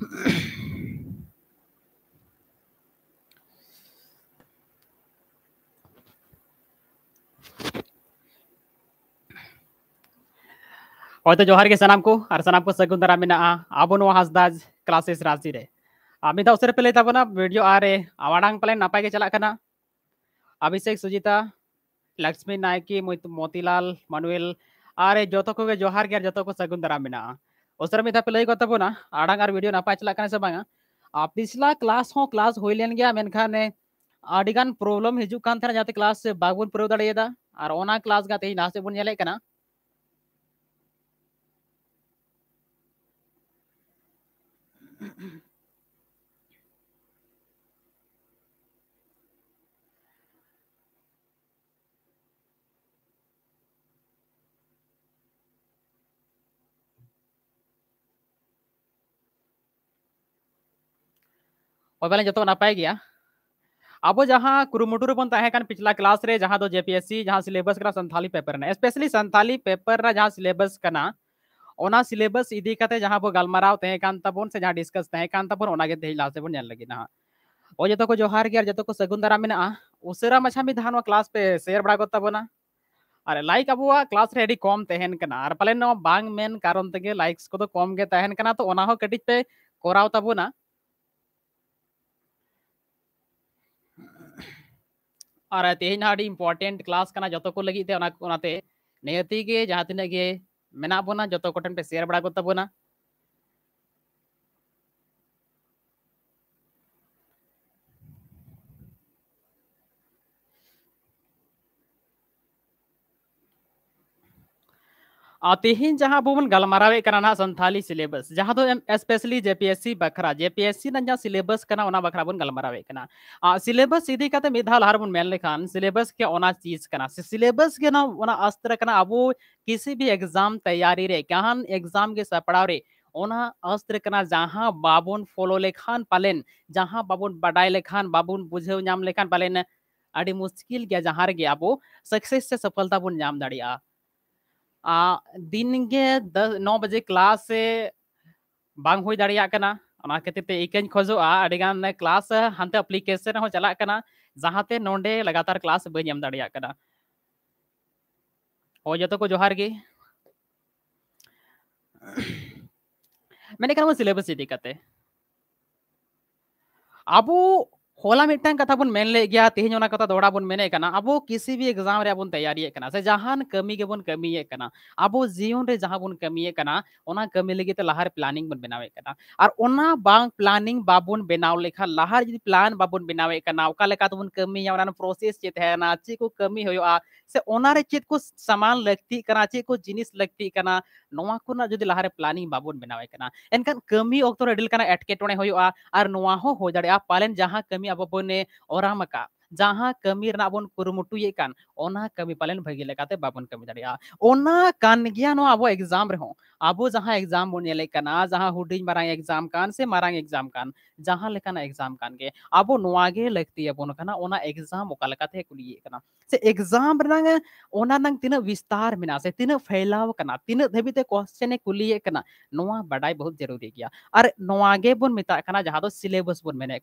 हाँ तो जोहर के सनाम को और सनाम को सगुन दरा में अब हंसदा क्लासेस राशि अभी दौ से लैता बना वीडियो आरे आवाड़ पाले नपाय चलना अभिषेक सुजिता लक्ष्मी नायकी मोतीलाल मनुएल आरे जो को जोहर के जो को सगुन दरा में ඔස්තර මේ අපි ලයිගොතපුන ආඩංගර වීඩියෝ නපාච්චලා කරන සබං आप पिछला क्लास हो क्लास हो गया प्रॉब्लम हजू जहाँ क्लास बागुन प्रयोग दड़ेदा और ओना क्लास गा तेही नासे बुन नेले ᱚᱵᱮᱞᱮ ᱡᱚᱛᱚ ᱱᱟᱯᱟᱭ ᱜᱮᱭᱟ अब जहाँ कुरुमुटुर बन तहकान पिछला क्लास रे जहाँ दो जेपीएससी जहाँ सिलेबस का संथाली पेपर ने स्पेशली संथाली पेपर रा जहाँ सिलेबस कना ओना सिलेबस इदी कते जहाँ बो गलमाराव तहकान तबोन से जहाँ डिस्कस तहकान तबोन लास्ट बन जान लगी ना ओ जतो को जोहार गे जतो को सगुन दारा मेना उसरा मछा भी धानवा क्लास पे शेयर बड़ा करता बना अरे लाइक अब क्लास रे कम तहन पाले बांग मेन कारण तगे लाइक्स को तो कम गे तहन तो पे कोराव तबोना और तेहन हाँ इम्पोर्टेंट क्लास का जो को लगी थे नियतिगे जहाँ तीन गे बोना जो कोटन पे शेयर बड़ा को तेहन जहां बोन गलमारा करना संथाली सिलेबस जहां तो स्पेशली जेपीएससी बखरा जेपीएससी ना जहां सिलेबस करना ओना बखरा बोन गलमारावे सिलेबस इदी कते मिधाल हर बोन मेन सिलेबस के चीज करना सिलेबस के ना अस्त्र अब किसी भी एग्जाम तैयारी रे कहां एग्जाम के सपड़ा रे अस्त्र करना जहां बाबुन फॉलो लेखान पालेन जहां बाबुन बडाई लेखान बाबुन बुझे नाम लेखान पालेन मुश्किल के जहां रे अब सक्सेस से सफलता बोन नाम आ, दिन के दस नौ बजे क्लास बांग हो दाना खातिरते इकें क्लास हाथ एप्लीकेशन चलना जहाँते नोडे लगातार क्लास बम दाना हम जो को जोहार गे मैंने सिलेबस इदी अब होला मिट्टा कथा बन मेन ले गया तेज ना कथा दौड़ा बन मेने कना अबो किसी भी एग्जाम रे बन तैयारी कना से जहान कमी के बन कमी है कना अबो जीवन रे जहां बन कमी है कना ओना कमी लगे ते लहार प्लानिंग बन बनावे कना और ओना बांग प्लानिंग बाबुन बनाव लेखा लहार जदी प्लान बाबुन बनावे कना ओका लेखा तो बन कमी या ओना प्रोसेस चेत है ना चे को कमी आ से ओना रे चेत को सामान लगती कना चे को जिनिस लगती कना नोवा को ना जदी लहार प्लानिंग बाबुन बनावे कना एनकन कमी ओक्तो रेडिल कना एटकेटोने आ और नोवा हो हो जड़े आ पालन जहां कमी कमी अब बने ओराम जहाँ कमी बन कान कमी पालन भागी लेकाते बाबन कमी दाड़ा अब एग्जाम जहाँ एग्जाम बन जहाँ हुडी मारा एग्जाम कान से मारा एग्जाम कान जहाँ लेकान एग्जाम अब नागे लगती बन एग्जाम से एग्जाम रंग विस्तार में से तीन फैलाव करना तीन धाबी कुलिए बहुत जरूरी गया और नोआगे बन मिता जहाँ सिलेबस बन मेने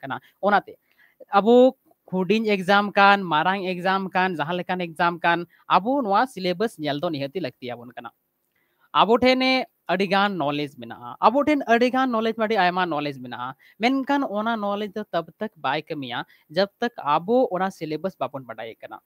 अब हूँ एग्जाम कान मारांग एग्जाम कान जहां लेकान एग्जाम कान अब सिलेबस नल तो निहती लगती है अब ठेने अडिगान नॉलेज मेना अब ठेन अडिगान नॉलेज मडी आयमा नॉलेज मेना मेनकान ओना नॉलेज तब तक बाय कमिया जब तक अब ओना सिलेबस बापन बडाई कना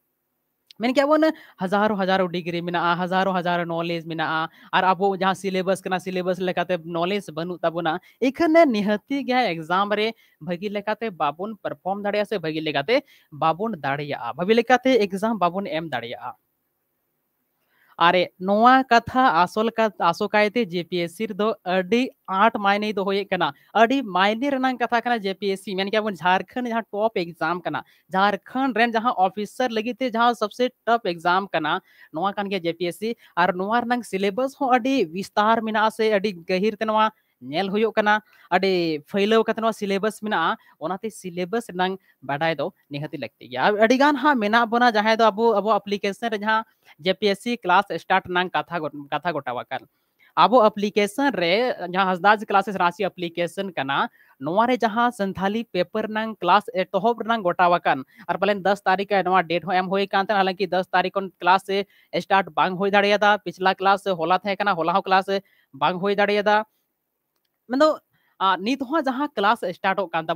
मैंने क्या वो हजारों हजारों डिग्री में ना हजारों हजारों नॉलेज में ना और आप जहाँ सिलेबस करना सिलेबस लेकाते नॉलेज बनू तब ना इखने निहती गया एग्जाम रे भगी लेकाते बाबुन परफॉर्म दाड़िया से भगी लेकाते बाबुन दाड़िया भगी लेकाते एग्जाम बाबुन एम दाड़िया ᱟᱨᱮ ᱱᱚᱣᱟ ᱠᱟᱛᱷᱟ ᱟᱥᱚᱞ ᱟᱥᱚ ᱠᱟᱭᱛᱮ ᱡᱮᱯᱤᱮᱥᱥᱤ ᱨᱮᱫᱚ ᱟᱹᱰᱤ ᱟᱴ ᱢᱟᱭᱱᱮ ᱫᱚ ᱦᱩᱭᱩᱜ ᱠᱟᱱᱟ ᱟᱹᱰᱤ ᱢᱟᱭᱱᱮ ᱨᱮᱱᱟᱜ ᱠᱟᱛᱷᱟ ᱠᱟᱱᱟ ᱡᱮᱯᱤᱮᱥᱥᱤ ᱢᱮᱱ ᱠᱮᱭᱟ ᱵᱚᱱ ᱡᱷᱟᱲᱠᱷᱚᱸᱰ ᱡᱟᱦᱟᱸ टॉप एग्जाम कना झारखंड रेन जहां ऑफिसर लगी थे जहां सबसे टफ एग्जाम कना नोआ कान गया जेपीएससी और नोआ रनंग सिलेबस हो अडी विस्तार मिना से अडी गहिर तनवा ᱧেল হিয়ুকানা আడే ফৈলো কাতনো সিলেবাস মিনা ওনাতে সিলেবাস নাং বাদাই দ নেহতি লাগতে আড়ি গানহা মিনা বনা জاہے দ আবু আবু অ্যাপ্লিকেশন জহা জিপিএসসি ক্লাস স্টার্ট নাং কথা কথা গোটাওয়াকান আবু অ্যাপ্লিকেশন রে জহা হাসদাজ ক্লাসেস রাশি অ্যাপ্লিকেশন কানা নওয়ারে জহা সাঁথালি পেপার নাং ক্লাস 8 টহব নাং গোটাওয়াকান আর পলেন 10 তারিখ এ নওয়া ডেট হ এম হই কানতেন হলকি 10 তারিখন ক্লাস এ স্টার্ট বাং হই দড়িয়া দা পिचলা ক্লাস হোলা থাইকানা হোলাহ ক্লাস এ বাং হই দড়িয়া দা मतलब नितों जहाँ क्लास स्टार्ट होकान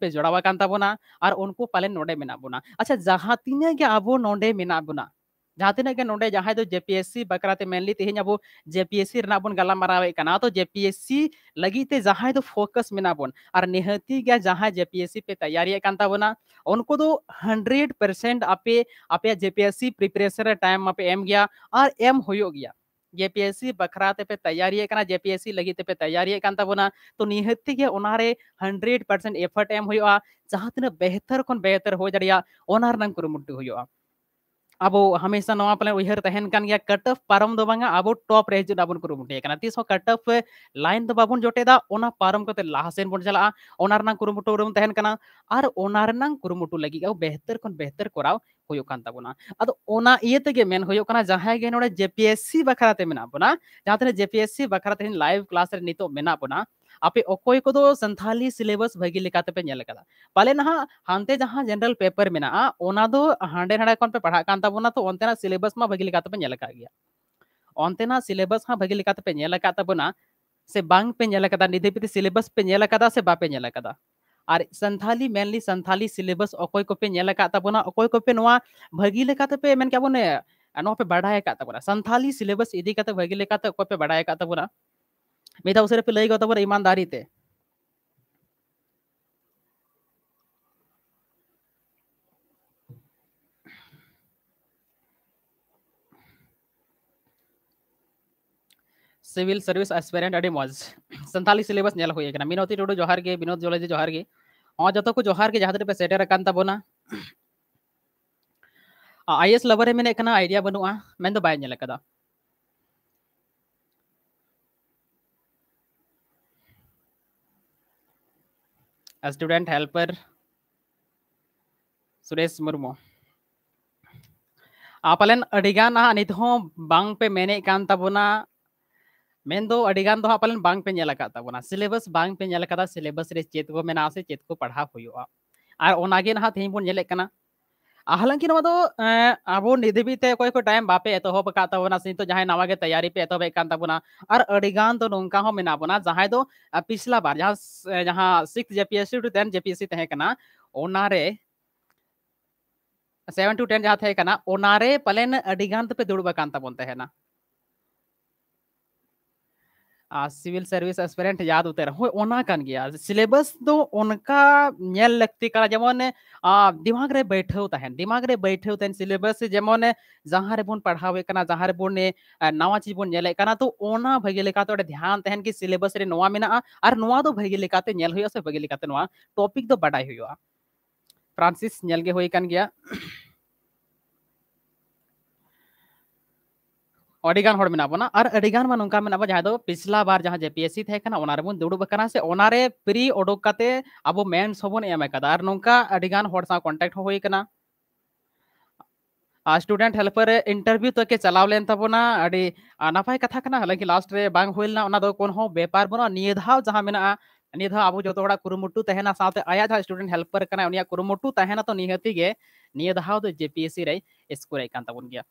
पे जोड़ा कान और उनको पाले नोडे मेना बोना अच्छा जहाँ तीन अब नोडे मेना बोना जहाँ तीन नोडे जहाँ तो जेपीएससी बकराते मेनली तेज अब जेपीएससी बन गलामारावे तो जेपीएससी लगी ते जहाँ तो फोकस मेना बन और निहती जहाँ जेपीएससी पे तैयारी कान उनको तो हंड्रेड परसेंट आपे आपे जेपीएससी प्रिपरेशन टाइम आपे एम गया और एम हो गया जेपीएससी बखरातेपे तैयारी जेपीएससी लगी तेपे तैयारी तो निहत हंड्रेड पार्सेंट एफर्ट एम हो जहाँ तक बेहतर खन बेहतर हो दिया कुरुमुटी हुआ अब हमेशा ना पाले उहर तहन कान पारम दो अब टॉप रेंज दा बन कुरु मुटे तीस कट लाइन तो बाबुन जोटे ओना पारम कते लाहसेन बन चला ओना रना कुरु मुटो रम तहन बेहतर कोन बेहतर कराओ होयो कान ताबोना अब ओना इये तगे तो मेन होयो कना जहाय गे नोडे जेपीएससी बखरा ते जेपीएससी बखरा ते लाइव क्लास रे नितो मेना बोना आप अको सन्थाली सिलेबस भागीपे पाले ना हाते जहां जनरल पेपर में हाँ हाँ पे पढ़ाबना तो अंतना सिलेबस में भागीपे अंतना सिलेबस हाँ भागीपेबना से बांगपेदा निधे पीते सिलेबस पेलका से बापेद और संथाली मेनली सन्थाली सिलेबस अकोपेबना अकोपे भागीपेबे बढ़ाया सन्थाली सिलेबस इदीक भागीपे बढ़ाया उसे මිත අවසර ගතවර ईमानदारी थे सिविल सर्विस एस्पिरेंट अडी मज संताली सिलेबस नेल हुई है मिनोती टुडू जोहार के विनोद जोले जी जोहार गे हाँ जो को जोहार के जहाँ पे सेटेर अकान तबोना आईएस लवर में आइडिया बनूआ मैं बाय नेल कदा स्टूडेंट हेल्पर सुरेश मुर्मू आपलन अडिगान नित हो बांग पे मेने कान तबोना मेन दो अडिगान दो आपलन बांग पे नेल का तबोना सिलेबस बांग पे नेल का सिलेबस रे चेत को मेना से चेत को पढ़ा हुयो आ और ओनागे ना तेही बुन नेले कना हालांकि तो, अब निधि को टाइम बापे एतहब का जहां नावा के तैयारी पे एतहबा और अड़ीगान तो नौका मेना जहां तो पिछला बार जहां जहां six JPSC two ten JPSC तहकना सेवन टू टेन जहां तहकना पालन अड़ीगान पे दुड़बान तबन तहना सिविल सर्विस एक्सपेरेंट याद उतर हो सिलेबस तो उनका नेल लगती करा जमन दिमाग रे बैठे होता दिमाग रे बैठे होते सिलेबस जमन जहां रे पढ़ावे कना जहां नवा चीज बोन तो भागी तो ध्यान तहन कि सिलेबस रे और नवा दो तो भगे से भगे लेका टॉपिक दो बडाई फ्रांसिस नेल के होय गया अड़गान हम मेना और अड़गान में नौका मेना जहां तो पिछला बार जहां जेपीएससी थे बो दुड़बा से और प्री उडो अब मैं सबन एम और नौकागान कन्टेक्ट होना स्टूडेंट हेल्पर इंटरव्यू तक तो चलावलेन तबना नपाय कथा करना हालांकि लास्ट बांग होना कोनो बेपार बनो निये दौ जहां मेना निये दौ अब जो तो कुरुमुटू तहना साथ आया जहां स्टूडेंट हेल्पर करना कुरुमुटू तहना तो निहती निये दौ जेपीएससी रे स्कोर तबन गया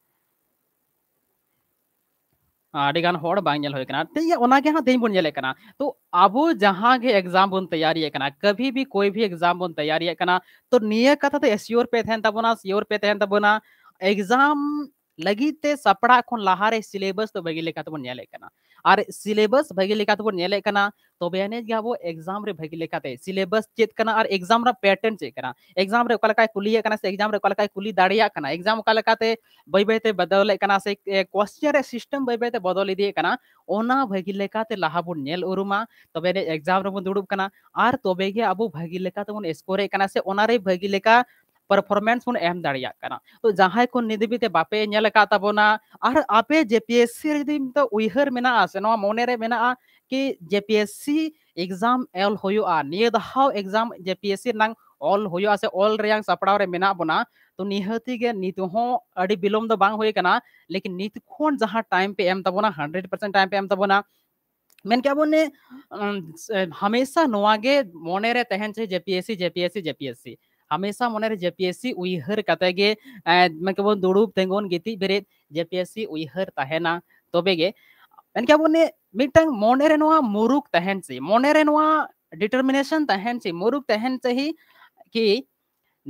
ᱟᱹᱰᱤᱜᱟᱱ ᱦᱚᱲ ᱵᱟᱝ ᱧᱮᱞ ᱦᱩᱭ ᱠᱟᱱᱟ ᱴᱷᱤᱠ ᱜᱮᱭᱟ ᱚᱱᱟᱜᱮ ᱦᱟᱸᱜ ᱛᱮᱦᱮᱧ ᱵᱚᱱ ᱧᱮᱞᱮᱫ ᱠᱟᱱᱟ ᱛᱚ ᱟᱵᱚ ᱡᱟᱦᱟᱸ ᱜᱮ ᱮᱠᱡᱟᱢ ᱵᱚᱱ ᱛᱮᱭᱟᱨᱤᱭᱮᱫ ᱠᱟᱱᱟ ᱠᱟᱵᱷᱤ ᱵᱷᱤ ᱠᱳᱭ ᱵᱷᱤ ᱮᱠᱡᱟᱢ ᱵᱚᱱ ᱛᱮᱭᱟᱨᱤᱭᱮᱫ ᱠᱟᱱᱟ ᱛᱚ ᱱᱤᱭᱟᱹ ᱠᱟᱛᱷᱟ ᱫᱚ ᱥᱤᱭᱳᱨ ᱯᱮ ᱛᱟᱦᱮᱱ ᱛᱟᱵᱚᱱᱟ ᱥᱤᱭᱳᱨ ᱯᱮ ᱛᱟᱦᱮᱱ ᱛᱟᱵᱚᱱᱟ एग्जाम ᱞᱟᱹᱜᱤᱫᱛᱮ ᱥᱟᱯᱲᱟᱜ ᱠᱷᱚᱱ ᱞᱟᱦᱟᱨᱮ ᱥᱤᱞᱮᱵᱟᱥ ᱫᱚ ᱵᱷᱟᱹᱜᱤ ᱞᱮᱠᱟ ᱛᱮᱵᱚᱱ ᱧᱮᱞᱮᱫ ᱠᱟᱱᱟ ᱟᱨ ᱥᱤᱞᱮᱵᱟᱥ ᱵᱷᱟᱹᱜᱤ ᱞᱮᱠᱟ ᱛᱮᱵᱚᱱ ᱧᱮᱞᱮᱫ ᱠᱟᱱᱟ ᱛᱚᱵᱮ ᱟᱹᱱᱤᱡ ᱜᱮ ᱟᱵᱚ ᱮᱠᱡᱟᱢ ᱨᱮ ᱵᱷᱟᱹᱜᱤ ᱞᱮᱠᱟᱛᱮ ᱥᱤᱞᱮᱵᱟᱥ ᱪᱮᱫ ᱠᱟᱱᱟ ᱟᱨ ᱮᱠᱡᱟᱢ ᱨᱮ ᱯᱮᱴᱟᱨᱱ ᱪᱮᱫ ᱠᱟᱱᱟ ᱮᱠᱡᱟᱢ ᱨᱮ ᱚᱠᱟ ᱞᱮᱠᱟᱭ ᱠᱩᱞᱤᱭᱮ ᱠᱟᱱᱟ ᱥᱮ ᱮᱠᱡᱟᱢ ᱨᱮ ᱚᱠᱟ ᱞᱮᱠᱟᱭ ᱠᱩᱞᱤ ᱫᱟᱲᱮᱭᱟᱜ ᱠᱟᱱᱟ ᱮᱠᱡᱟᱢ ᱚᱠᱟ ᱞᱮᱠᱟᱛᱮ ᱵᱟᱹᱭ ᱵᱟᱹᱭᱛᱮ ᱵᱚᱫᱚᱞᱮᱜ ᱠᱟᱱᱟ ᱥᱮ ᱠᱚᱥᱪᱮᱱ ᱨᱮ ᱥᱤᱥᱴᱮᱢ ᱵᱟᱹᱭ ᱵᱟᱹᱭᱛᱮ ᱵᱚᱫᱚᱞ ᱤᱫᱤᱭᱮ ᱠᱟᱱᱟ ᱚᱱᱟ ᱵᱷᱟᱹᱜᱤ ᱞᱮᱠᱟᱛᱮ ᱞᱟᱦᱟ ᱵᱚᱱ ᱧᱮᱞ ᱩᱨᱩᱢᱟ ᱛᱚᱵᱮ ᱟᱹᱱᱤᱡ ᱮᱠᱡᱟᱢ ᱨᱮᱵᱚᱱ ᱫᱩᱲᱩᱵ ᱠᱟᱱᱟ ᱟᱨ ᱛᱚᱵᱮ ᱜᱮ ᱟᱵᱚ ᱵᱷᱟᱹᱜᱤ ᱞᱮᱠᱟ ᱛᱮᱵᱚᱱ ᱥᱠᱳᱨᱮᱜ ᱠᱟᱱᱟ ᱥᱮ ᱚᱱᱟᱨᱮ ᱵᱷᱟᱹᱜᱤ ᱞᱮᱠᱟ ᱯᱟᱨᱯᱷᱚᱨᱢᱮᱱᱥ ᱵᱚᱱ ᱮᱢ ᱫᱟᱲᱮᱭᱟᱜ ᱠᱟᱱᱟ ᱛᱚ ᱡᱟᱦᱟᱸᱭ ᱠᱚ ᱱᱤᱛ ᱫᱷᱟᱹᱵᱤᱡ ᱛᱮ ᱵᱟᱯᱮ ᱧᱮᱞ ᱟᱠᱟᱫ ᱛᱟᱵᱚᱱᱟ ᱟᱨ ᱟᱯᱮ ᱡᱮᱯᱤᱮᱥᱥᱤ ᱨᱮ ᱡᱩᱫᱤ ᱱᱤᱛᱚᱜ ᱩᱭᱦᱟᱹᱨ ᱢᱮᱱᱟᱜᱼᱟ ᱥᱮ ᱱᱚᱣᱟ ᱢᱚᱱᱮ ᱨᱮ ᱢᱮᱱᱟᱜᱼᱟ ᱠᱤ ᱡᱮᱯᱤᱮᱥᱥᱤ ᱮᱠᱡᱟᱢ ᱮᱞ ᱦᱩᱭᱩᱜᱼᱟ ᱱᱤᱭᱟᱹ ᱫᱷᱟᱣ ᱮᱠᱡᱟᱢ ᱡᱮᱯᱤᱮᱥᱥᱤ ᱨᱮᱱᱟᱜ ᱚᱞ ᱦᱩᱭᱩᱜᱼᱟ ᱥᱮ ᱚᱞ ᱨᱮᱭᱟᱜ ᱥᱟᱯᱲᱟᱣ ᱨᱮ ᱢᱮᱱᱟᱜ ᱵᱚᱱᱟ ᱛᱚ ᱱᱤᱦᱟᱹᱛᱤ ᱜᱮ ᱱᱤᱛ ᱦᱚᱸ ᱟᱹᱰᱤ ᱵᱤᱞᱚᱢ ᱫᱚ ᱵᱟᱝ ᱦᱩᱭ ᱟᱠᱟᱱᱟ ᱞᱮᱠᱤᱱ ᱱᱤᱛ ᱠᱷᱚᱱ ᱡᱟᱦᱟᱸ ᱴᱟᱭᱤᱢ ᱯᱮ ᱮᱢ ᱛᱟᱵᱚᱱᱟ 100% ᱴᱟᱭᱤᱢ ᱯᱮ ᱮᱢ ᱛᱟᱵᱚᱱᱟ मन क्या बोलने हमेशा नोआगे मोने रे तहन से जेपीएससी जेपीएससी जेपीएससी हमेशा मने जेपीएससी उहर कते मैं बन दुड़ूब तेंगोन गति बेरे जेपीएससी उहर तहना तबे तो मेनका बने मिटंग मने मुरुक तहन से मने डिटरमिनेशन तहन से मुरुक तहन से ही कि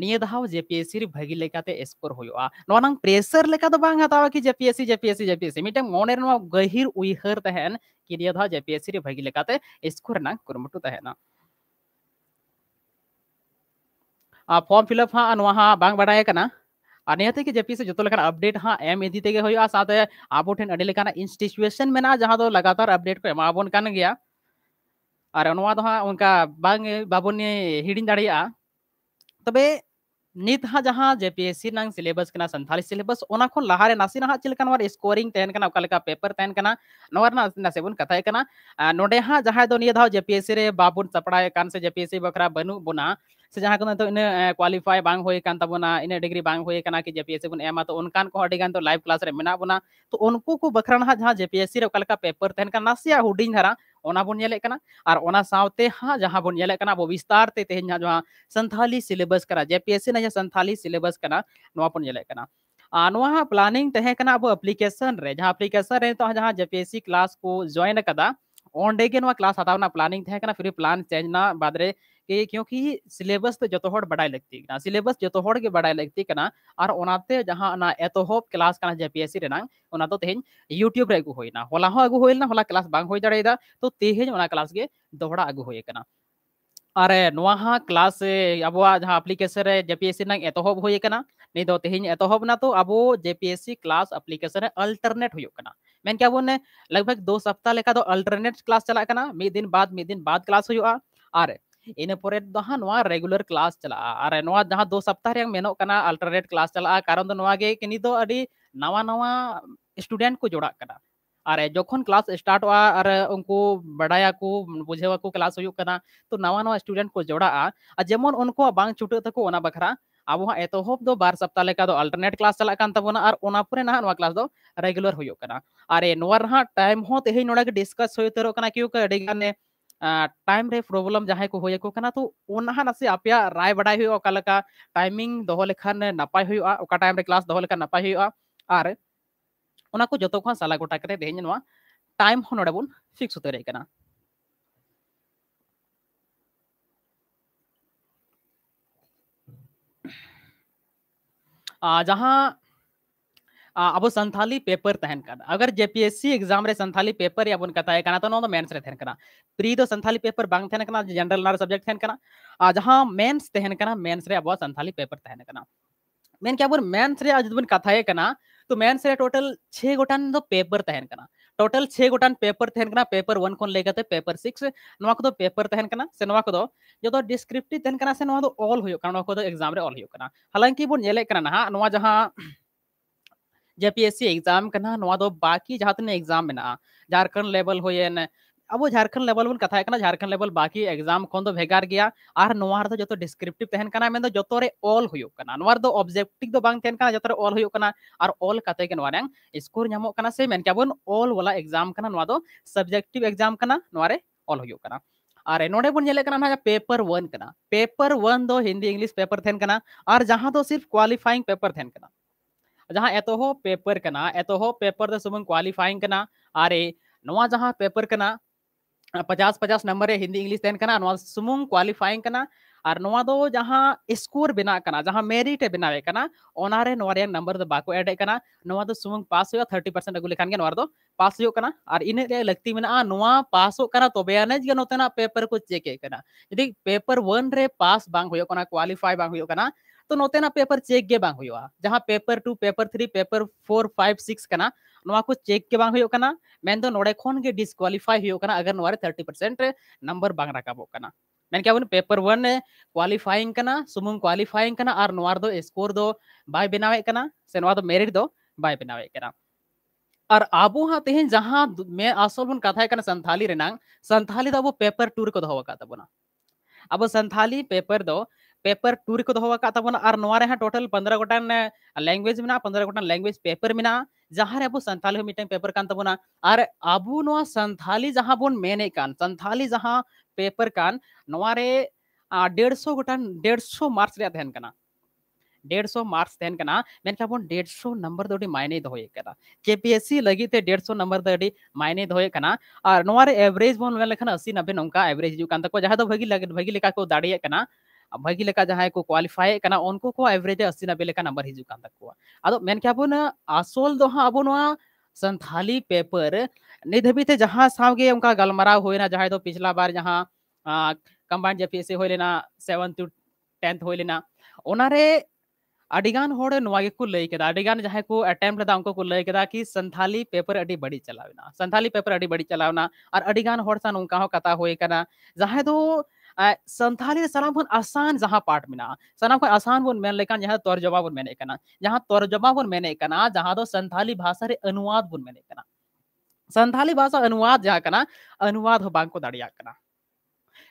निये दहाव जेपीएससी रे भागी लेकाते स्कोर होयोआ नोनांग प्रेशर लेका तो बांग हतावा कि जेपीएससी जेपीएससी जेपीएससी मिटंग मने गहिर उयहर तहन कि निये दहाव जेपीएससी रे भागी लेकाते स्कोर ना कुरमटु तहना फॉर्म फिलअप हाँ नवा हाँ, बांग बड़ाए करना और निहते कि जेपी से जो लेखान अपडेट हाँ e तो एम इदी तेगे होयो अब आबो ठेन अडी लेखान इंस्टिट्यूशन लगातार अपडेट को एमाबन गया और तो हाँ उनका बाबन हिड़ी दाड़ा तब नित हाँ जहाँ जेपीएससी सिलेबस के सानी सिलेबस लहारे नासी ना चलकर ना स्कोरिंग का पेपर तेनालीस बन कथा नोडे हाँ जहाँ दौ जेपीएससी बाबन सपड़ाए कान से जेपीएससी बखरा बनू बना से जहाँ को तो क्वालिफाई बांग बना इन डिग्री बांग कि जेपीएससी बन एम तो उनकान को तो लाइव क्लास में बना तो उनको को बखरा ना जहाँ जेपीएससी पेपर तेनालीस हूँ धारा बोलते हाँ जहाँ बोल बो विस्तार तेहे जहाँ सन्थाली सिलेबस जेपीएससी ना सन्थाली सिलेबस प्लानिंग अब एप्लीकेशन रे जहाँ एप्लीकेशन रे तो जहाँ जेपीएससी क्लास को जॉइन अका क्लास हतावना प्लानिंग फिर प्लान चेंज ना बाद कि क्योंकि सिलेबस तो जो बड़ा लगती है सिलेबस जो बड़ा लगती है और उनते जहां एतहब क्लास का जेपीएससी रहा तो तेज यूट्यूब अगुना होला अगू होना होला क्लास बांग हो दाड़े तो तेज क्लास के दोहड़ा अगू होना और नवा क्लास अब एप्लीकेशन जेपीएससी एतहब होना नहीं तो तेज एतहबना तो अब जेपीएससी क्लास एप्लीकेशन अल्टरनेट होना मनके अब लगभग दो सप्ताह लेखा अल्टरनेट तो क्लास चलना दिन बाद दिन बाद क्लास हो इन पर दहा रेगुलर क्लास चला और दो सप्ताह रे मेनो अल्टरनेट क्लास चला कारण तो नवा गे नवा नवा स्टूडेंट को जोड़ा करा और जखन क्लास स्टार्ट और उनको बड़ा को बुझे को क्लास होना तो नवा नवा स्टूडेंट को जोड़ा आ जेमन उनको बांग छुटे तक ओना बखरा अब हाँ एतहब तो बार सप्ताह लेकर दो अल्टरनेट क्लास चला और ना क्लास रेगुलर होना और नवा टाइम हो तेही डिसकस के क्योंकि टाइम रे प्रॉब्लम जहाँ को तो हुई तो नसे आप राय बड़ा हुई टाइमिंग दह लेखान नपाय टाइम क्लास दह नपाय और उनको जो खान साला गोटा कर तेज ना टाइम हो ना फिक्स उतर जहाँ अब संथाली पेपर तहन कर अगर जेपीएससी एग्जाम रे संथाली पेपर या बन कता है कनातो नो प्री तो संथाली पेपर बांग थेन करा सब्जेक्ट थेन करा आ जहां मेंस अब संथाली पेपर तहन करा मेन क्या बोल मेंस रे कथा है तो मेंस टोटल छे गोटन तो पेपर थेन टोटल छे गोटन पेपर थेन पेपर वन कोन लेगा तो पेपर सिक्स को तो पेपर थेन से जो तो डिस्क्रिप्टिव थेन से ऑल एग्जाम ऑल हालांकि बोन ना नवा जहां जेपीएससी एग्जाम कना नवा दो बाकी जहाँ तने एग्जाम में झारखंड लेवल हो अब झारखंड लेवल बन कथा करना झारखंड लेवल बाकी एग्जाम को दो भेगार गया और नवर तो जो तो डिस्क्रिप्टिव तहन करना में तो जो तो रे ऑल हुयो तो ऑब्जेक्टिव तो बांग तहन कना जतो रे ऑल हुयो और ऑल कते के नोवार स्कोर ᱧᱟᱢᱚ से ᱥᱮ क्या ᱠᱮᱵᱚᱱ ऑल वाला एग्जाम करना नोवा दो सब्जेक्टिव एग्जाम करना नोवारे ऑल हुयो कना और नोडे बन नेले करना ना पेपर 1 कना पेपर 1 दो हिंदी इंग्लिश पेपर तहन कना और जहां तो सिर्फ क्वालिफाइंग पेपर तहन कना ᱡᱟᱦᱟᱸ ᱮᱛᱚᱦᱚᱵ ᱯᱮᱯᱟᱨ ᱠᱟᱱᱟ ᱮᱛᱚᱦᱚᱵ पेपर ᱫᱚ तो सुमन क्वालिफाइंग करना आरे नवा ᱡᱟᱦᱟᱸ पेपर करना पचास पचास नंबर है हिंदी इंग्लिश तेन करना नवा सुमन क्वालिफाइंग करना और नवा दो जहां स्कोर बना करना जहां मेरिट वे करना ओनारे रे नंबर दो बाको एड करना नवा दो सुमन पास हो 30% अगु लेखान के नवा दो पास हो करना और इन रे लगती मेना नवा पास हो करना तो तबे है जे नोतना पेपर को चेक करना यदि पेपर वन रे पास बांग हो करना क्वालिफाई बांग हो करना तो नोते ना पेपर चेक के बांग हुआ जहां paper two paper three paper four five six का ना को चेक के बांग हुआ मैं तो नोड़े खोन के डिसक्वालिफाई हुआ अगर नारे थर्टी परसेंट नंबर बांग रखा मैंने क्या पेपर वन क्वालिफाइंग का सुम क्वालिफाइंग का और नार दो स्कोर दो बाय बनावे करना से नार तो दो मेरिट दो बाय बनावे करना और अब हाँ तेज तो जहां मैं असल बन कथा करना संथाली रेना संथाली तो अब पेपर टू रे को दहोवा अब संथाली पेपर दो पेपर टू रे दोबोना टोटल पंद्रह गोटान लैंगुएज मे पंद्रह गोटान लैंगुएज पेपर मे जहाँ अब सानी हम पेपर कानबना और अब सानी जहाँ बन मेने सानी जहाँ पेपर कान नारे डेढ़ सौ गोटान डेढ़ सौ मार्क्स डेढ़ सौ मार्क्स मनखा बन डेढ़ सौ नम्बर तो मायने दोना केपीएससी लगे डेढ़ सौ नम्बर तो मायने दोना एवरेज बन अस्सी नब्बे नौका एवरेज हूँ तक जहाँ तो भागी भागी दाड़ना ᱵᱷᱟᱹᱜᱤ ᱞᱮᱠᱟ ᱡᱟᱦᱟᱸᱭ ᱠᱚ ᱠᱳᱣᱟᱞᱤᱯᱷᱟᱭ ᱠᱟᱱᱟ ᱩᱱᱠᱩ ᱠᱚ ᱮᱵᱷᱨᱮᱡ 80 90 ᱞᱮᱠᱟ ᱱᱟᱢᱵᱟᱨ ᱦᱤᱡᱩᱜ ᱠᱟᱱ ᱛᱟᱠᱚᱣᱟ ᱟᱫᱚ ᱢᱮᱱ ᱠᱮᱭᱟ ᱵᱚᱱ ᱟᱥᱚᱞ ᱫᱚ ᱦᱟᱸᱜ ᱟᱵᱚ ᱱᱚᱣᱟ संथाली पेपर नित हबी ते जहां सावगे उनका गलमराव होना जहां तो पिछला बार जहां कंबाइंड एस सी होना सेवन टू टेंथ हो लेना को लई केदा जहां को अटेम्प्ट लदा उनको को लई कि संथाली पेपर अडी बड़ी चलावना सन्थाली पेपर अडी बड़ी चलावना और अडीगान होड़ उनका कथा होए जहां तो संथाली सलाम आसान जहां पार्ट मिना सलाम आसान बन मेन लेकान तर्जमा बन मेने कना जहां तर्जमा बन मेने कना दो तो संथाली भाषा रे अनुवाद बन मेने संथाली भाषा अनुवाद जहां अनुवाद हो बांको दाड़िया कना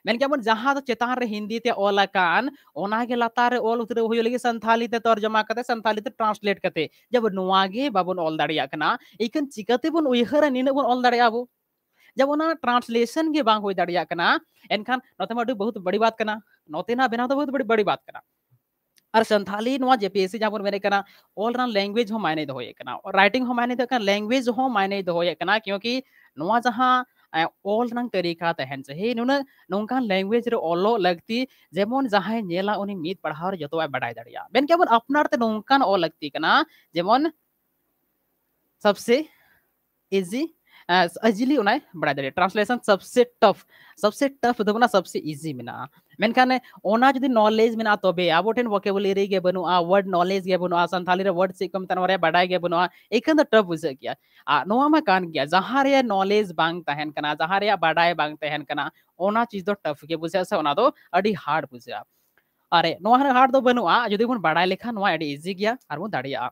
मैंने क्या तो रे हिंदी ते ओला के लता रे उतरे होयो संथाली ते तर्जमा करते संथाली ते ट्रांसलेट करते जब नुआगे बाबुन ओल दाड़िया इकन चिकाते बुन उइहर निने बुन ओल दाड़िया बु जब ᱚᱱᱟ ᱴᱨᱟᱱᱥᱞᱮᱥᱚᱱ ᱜᱮ ᱵᱟᱝ ᱦᱩᱭ ᱫᱟᱲᱮᱭᱟᱜ एनखान ᱮᱱᱠᱷᱟᱱ ᱱᱚᱛᱮ बहुत बड़ी बात ᱵᱟᱹᱲᱤ ᱵᱟᱛ ᱠᱟᱱᱟ ᱱᱚᱛᱮᱱᱟᱜ ᱵᱮᱱᱟᱣ ᱫᱚ बड़ी ᱵᱟᱹᱲᱤ ᱵᱟᱹᱲᱤ ᱵᱟᱛ और संथाली जेपीएससी जहाँ पर मेरे कहना ऑल राउंड लैंग्वेज हो मायने दो और राइटिंग हो मायने दो लैंग्वेज हो मायने दो क्योंकि जहाँ ऑल रंग तरीका तहन चाहिए नुना नोंका लैंग्वेज रे ऑलो लगती जेमोन जहां नेला उनी मीत पढ़ा रे जतो बड़ाई दड़िया बेन केबन अपनार ते तो नोंकान ऑल लगती कना जेमोन सबसे इजी इजिली उन ट्रांसलेसन सबसे टफ सबसे टफ तो सबसे इजी में मेखान ओना जुदी नॉलेज में तब अब वोकेबुली रही बनूआ वर्ड नॉलेज बनूआ सानी वर्ड चेक बड़ा बनूआ इकन तो टफ बुझे गया नवामाकान गया जहां नॉलेज बाना चीज टफ के बुझे से हार्ड तो बुझे अरे हार्ड तो बनूआ जुदी बड़ा लेखा इजी गया दाड़ा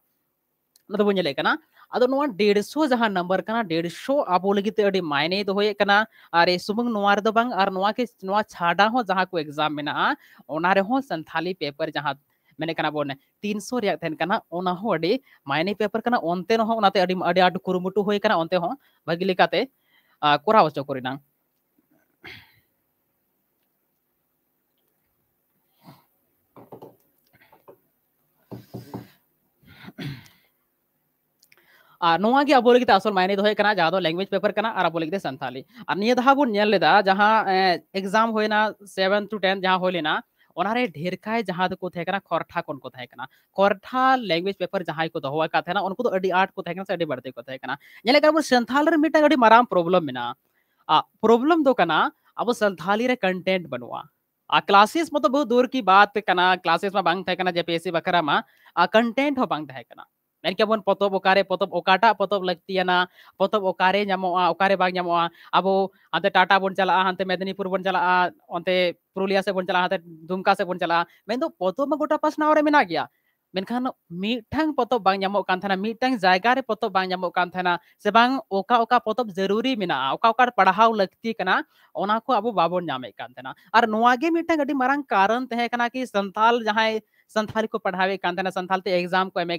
तो बोलना अदो नुआ 150 जहां नंबर कना 150 आबो लगी मायने दो होय कना अरे सुमंग छाडा जहां को एग्जाम मेना पेपर जहां मेने कना बोने 300 मायने पेपर कना ओनते नो हो ओनाते अडी आट कुरुमुटु होय कना ओनते हो भगिलिकाते कोराव तो आसल मायने ᱟᱵᱚ तो जहाँ लैंगुएज तो पेपर और अब सन्थाली और निये ᱞᱮᱝᱜᱩᱭᱮᱡ ᱯᱮᱯᱟᱨ ᱠᱟᱱᱟ एग्जाम होना 7 टू 10 जहाँ होना ओनारे ढेरकाय जहाँ को खरठा कौन को खरठा लैंगुएज पेपर जहां को दहवा का थे उनको तो आर्ट को थे से बढ़ते को थे कना यानी अगर वो मिटा माराम प्रॉब्लम प्रॉब्लम दो कना अब संथाली रे कंटेंट बनवा आ क्लासेस मतलब बहुत दूर की बात कना क्लासेस में बांग थे कना जेपीएससी बकरा में आ कंटेंट हो बांग थे कना मनके बन पतब ओकारे पतब ओकाटा पतब लगतीयना पतब ओकारे ओकारे बाग जमोआ अबो टाटा बन चला हंते मेदिनीपुर बन चला अनते पुरुलिया से बन चला हंते धुमका से बन चला मेन पतब म गोटा पासना नावरे मेना गया मेनखान मीठंग पतब बाग जमो पतब बाग जरूरी मेना पढ़ा लगती कना ओना को कारण तहे कि की संथाल जहां संथाल को पढावे कानथना एग्जाम को एमे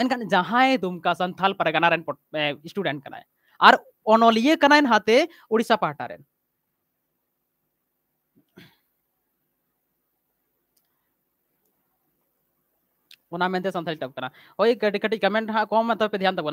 जहां दुमका सान्थाल परगना स्टूडेंट कर और अनलिया हाते उड़ीसा पाटा रे सानी टप करना हई कटी कटी कमेंट हाँ कम मतलब पे ध्यान तब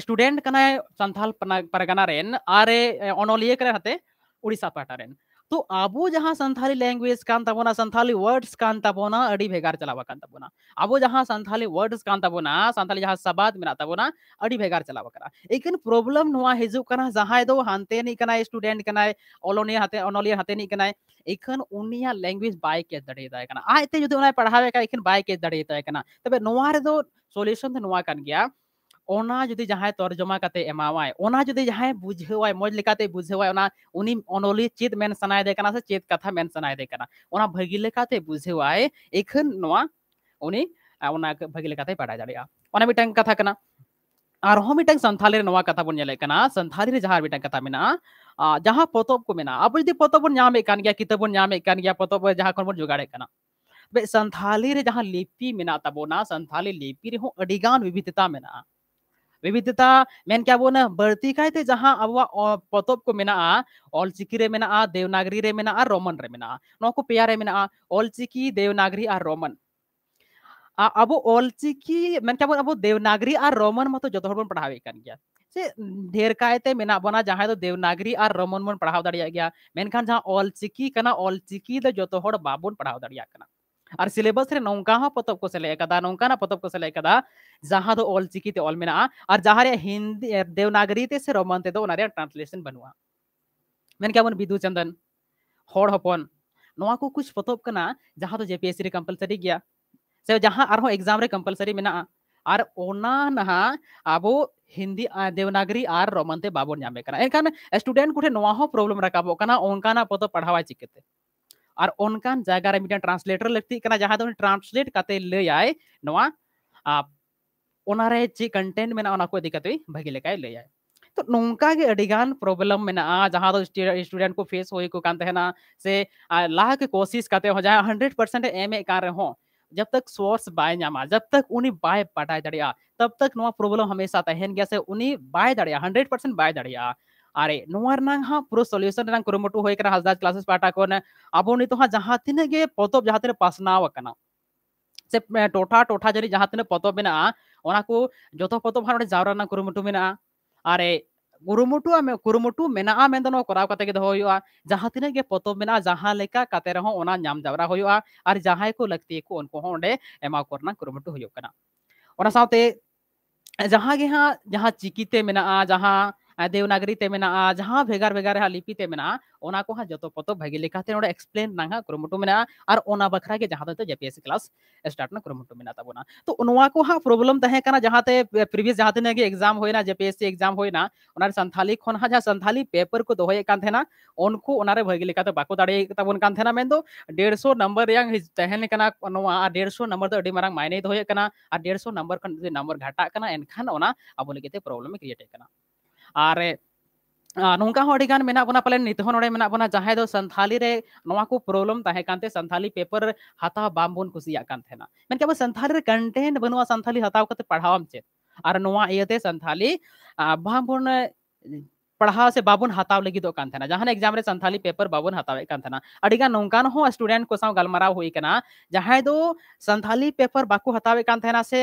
स्टूडेंट कर सान्थाल परगना रे और अनलिया हाते उड़ीसा पाटा रे तो अब जहाँ संथाली लैंग्वेज कानबोना संथाली वर्ड्स कानबोना भेगार चलावाबोना अब जहाँ संथाली वर्ड्स कानबोना संथाली जहाँ शबाद मेताबोना अभी भेगार चलावा लेकिन प्रॉब्लम हजूँ जहाँ दो हानेन स्टूडेंट कलिया हाथेनिका इखन उनिया लैंग्वेज बै कैच दड़ेदायना आज जो तो पढ़ावे बै कैच दड़ेदायना तब सल्यूशन तो, तो नागरिक ᱚᱱᱟ ᱡᱩᱫᱤ ᱡᱟᱦᱟᱸᱭ ᱛᱚᱨᱡᱚᱢᱟ ᱠᱟᱛᱮ ᱮᱢᱟᱣᱟᱭ ᱚᱱᱟ ᱡᱩᱫᱤ ᱡᱟᱦᱟᱸᱭ ᱵᱩᱡᱷᱟᱹᱣᱟᱭ ᱢᱚᱡᱽ ᱞᱮᱠᱟᱛᱮ ᱵᱩᱡᱷᱟᱹᱣᱟᱭ ᱚᱱᱟ ᱩᱱᱤ ᱚᱱᱚᱞᱤᱭᱟᱹ ᱪᱮᱫ ᱢᱮᱱ ᱥᱟᱱᱟᱭᱮᱫᱮ ᱠᱟᱱᱟ ᱥᱮ ᱪᱮᱫ ᱠᱟᱛᱷᱟ ᱢᱮᱱ ᱥᱟᱱᱟᱭᱮᱫᱮ ᱠᱟᱱᱟ ᱚᱱᱟ ᱵᱷᱟᱹᱜᱤ ᱞᱮᱠᱟᱛᱮ ᱵᱩᱡᱷᱟᱹᱣᱟᱭ ᱮᱠᱷᱟᱱ ᱱᱚᱣᱟ ᱩᱱᱤ ᱚᱱᱟ ᱵᱷᱟᱹᱜᱤ ᱞᱮᱠᱟᱛᱮ ᱵᱟᱰᱟᱭ ᱫᱟᱲᱮᱭᱟᱜᱼᱟ ᱚᱱᱟ ᱢᱤᱫᱴᱟᱝ ᱠᱟᱛᱷᱟ ᱠᱟᱱᱟ ᱟᱨᱦᱚᱸ ᱢᱤᱫᱴᱟᱝ ᱥᱟᱱᱛᱷᱟᱞᱤ ᱨᱮ ᱱᱚᱣᱟ ᱠᱟᱛᱷᱟ ᱵᱚᱱ ᱧᱮᱞᱮᱫ ᱠᱟᱱᱟ ᱥᱟᱱᱛᱷᱟᱞᱤ ᱨᱮ ᱡᱟᱦᱟᱸ ᱢᱤᱫᱴᱟᱝ ᱠᱟᱛᱷᱟ ᱢᱮᱱᱟᱜᱼᱟ ᱡᱟᱦᱟᱸ ᱯᱚᱛᱚᱵ ᱠᱚ ᱢᱮᱱᱟᱜᱼᱟ ᱟᱵᱚ ᱡᱩᱫᱤ ᱯᱚᱛᱚᱵ ᱵᱚᱱ ᱧᱟᱢᱮᱫ ᱠᱟᱱ ᱜᱮᱭᱟ ᱠᱤᱛᱟᱹᱵ ᱵᱚᱱ ᱧᱟᱢᱮᱫ ᱠᱟᱱ ᱜᱮᱭᱟ ᱯᱚᱛᱚᱵ ᱡᱟᱦᱟᱸ ᱠᱷᱚᱱ ᱵᱚᱱ ᱡᱚᱜᱟᱲᱮᱫ ᱠᱟᱱᱟ ᱥᱟᱱᱛᱷᱟᱞᱤ ᱨᱮ ᱡᱟᱦᱟᱸ ᱞᱤᱯᱤ ᱢᱮᱱᱟᱜ ᱛᱟᱵᱚᱱᱟ ᱥᱟᱱᱛᱷᱟᱞᱤ ᱞᱤᱯᱤ ᱨᱮᱦᱚᱸ ᱟᱹᱰᱤᱜᱟᱱ ᱵᱤᱵᱷᱤᱫᱽᱛᱟ ᱢᱮᱱᱟᱜᱼᱟ विविधता मैं क्या बोना बढ़ती खाए थे जहां अब पतब को मेना ऑल चिकी रे मेना देवनागरी रे मेना आ रोमन रे मेना नौ को पेयर रे मेना ऑल चिकी देवनागरी आ रोमन आ अब ऑलचिकी मैं क्या बोना अब देवनागरी आ रोमन मतो जो हर बन पढ़ावे कर गया से ढेर कायते मेना बना जहां तो देवनागरी आ रोमन बन पढ़ाव दड़िया गया मेनखान जहां ऑल चिकी कना ऑलचिकी तो जो जतो हर पढ़ाव दड़िया कना और सिलेबस रे नौका पतब को सेले कदा नौका पतब को सेले कदा जहां दो ऑल चिकी ऑल मेना और जहां हिंदी देवनागरी से रोमन ते ट्रांसलेशन बनुआ मैंने क्या बन चंदन हड़ हपन को कुछ पतब कना जहाँ तो जेपीएससी रे कंपलसरी गया से जहां आरो एग्जाम रे कंपलसरी मेना हिंदी देवनागरी और रोमन बाबो नामे कना एनखान स्टूडेंट को नवा हो प्रॉब्लम रकाबो कना पतब पढ़ावा ᱟᱨ ᱚᱱᱠᱟᱱ ᱡᱟᱭᱜᱟ ᱨᱮ ᱢᱤᱫᱴᱟᱝ ᱴᱨᱟᱱᱥᱞᱮᱴᱟᱨ ᱞᱟᱹᱠᱛᱤ ᱠᱟᱱᱟ ᱡᱟᱦᱟᱸ ᱫᱚ ᱴᱨᱟᱱᱥᱞᱮᱴ ᱠᱟᱛᱮ ᱞᱟᱹᱭᱟᱭ ᱱᱚᱣᱟ ᱚᱱᱟᱨᱮ ᱪᱮᱫ ᱠᱚᱱᱴᱮᱱᱴ ᱢᱮᱱᱟᱜᱼᱟ ᱚᱱᱟ ᱠᱚ ᱤᱫᱤ ᱠᱟᱛᱮ ᱵᱷᱟᱹᱜᱤ ᱞᱮᱠᱟᱭ तो नौका के प्रॉब्लम में जहाँ स्टूडेंट को फेस होना से लाह के कोशिश करते जहाँ हंड्रेड परसेंट एम कर रहे जब तक सोर्स बाय जब तक उन्हीं दब तक नवा प्रॉब्लम हमेशा तहन गया से उन्हीं दंड्रेड दड़िया बै परसेंट ᱟᱨᱮ ᱱᱚᱣᱟ ᱨᱮᱱᱟᱜ ᱦᱟᱸ ᱯᱩᱨᱟᱹ ᱥᱚᱞᱤᱭᱩᱥᱚᱱ ᱨᱮᱱᱟᱜ ᱠᱩᱨᱩᱢᱩᱴᱩ ᱦᱩᱭ ᱠᱟᱱᱟ ᱦᱟᱥᱫᱟᱡ ᱠᱞᱟᱥᱮᱥ ᱯᱟᱦᱴᱟ ᱠᱷᱚᱱ ᱟᱵᱚ ᱱᱤᱛᱚᱜ ᱦᱟᱸ ᱡᱟᱦᱟᱸ ᱛᱤᱱᱟᱹᱜ ᱜᱮ ᱯᱚᱛᱚᱵ ᱡᱟᱦᱟᱸ ᱛᱤᱱᱟᱹᱜ ᱯᱟᱥᱱᱟᱣ ᱟᱠᱟᱱᱟ ᱥᱮ ᱴᱚᱴᱷᱟ ᱴᱚᱴᱷᱟ ᱡᱟᱹᱱᱤᱡ ᱡᱟᱦᱟᱸ ᱛᱤᱱᱟᱹᱜ ᱯᱚᱛᱚᱵ ᱢᱮᱱᱟᱜᱼᱟ ᱚᱱᱟ ᱠᱚ ᱡᱚᱛᱚ ᱯᱚᱛᱚᱵ ᱦᱟᱸ ᱚᱸᱰᱮ ᱡᱟᱣᱨᱟ ᱨᱮᱱᱟᱜ ᱠᱩᱨᱩᱢᱩᱴᱩ ᱢᱮᱱᱟᱜᱼᱟ ᱟᱨᱮ कुरुमुटु कुरुमुटु मेना मेन दनो कराव कते के दहोयुआ जहां तिने के पतो मेना जहां लेका कते रहो ओना नाम जावरा होयुआ आर जहां को लगती को उनको हो ओंडे एमा करना कुरुमुटु होयो कना ओना साथे जहां गे हां जहां चिकिते मेना जहां देवनागरी जहां भेगार भेगार लिपि जो हाँ पतो भागी एक्सप्लेन ना कमुटू में और बखरा के जहां जेपीएससी क्लास स्टार्ट कमुटू में तबना तो हाँ प्रॉब्लम जहां प्रिभिया जहां तक एग्जाम होना जेपीएससी एग्जाम होना सानी जहां सानी पेपर को दहेना उनको भागी दिन तो डेढ़ सौ नम्बर डेढ़ सौ नम्बर तो मायने दहेना डेढ़ सौ नम्बर नम्बर घाटा एनखान अब प्रॉब्लम क्रिएट है और नौका अड़ीगान मेना बना पाले नित बना जहां दो को प्रॉब्लम तहकानते संथाली पेपर हता बाम बन कुना कान थेना मेनके अब कंटेंट बनुआ चेत और इतने इयते बाम बन पढ़ा से बाबन हतावे लगना जहां एग्जाम सानी पेपर बाबन हतावेना नौकान स्टूडेंट को गलमारा होना जहां दो सानी पेपर बाको हतावेना से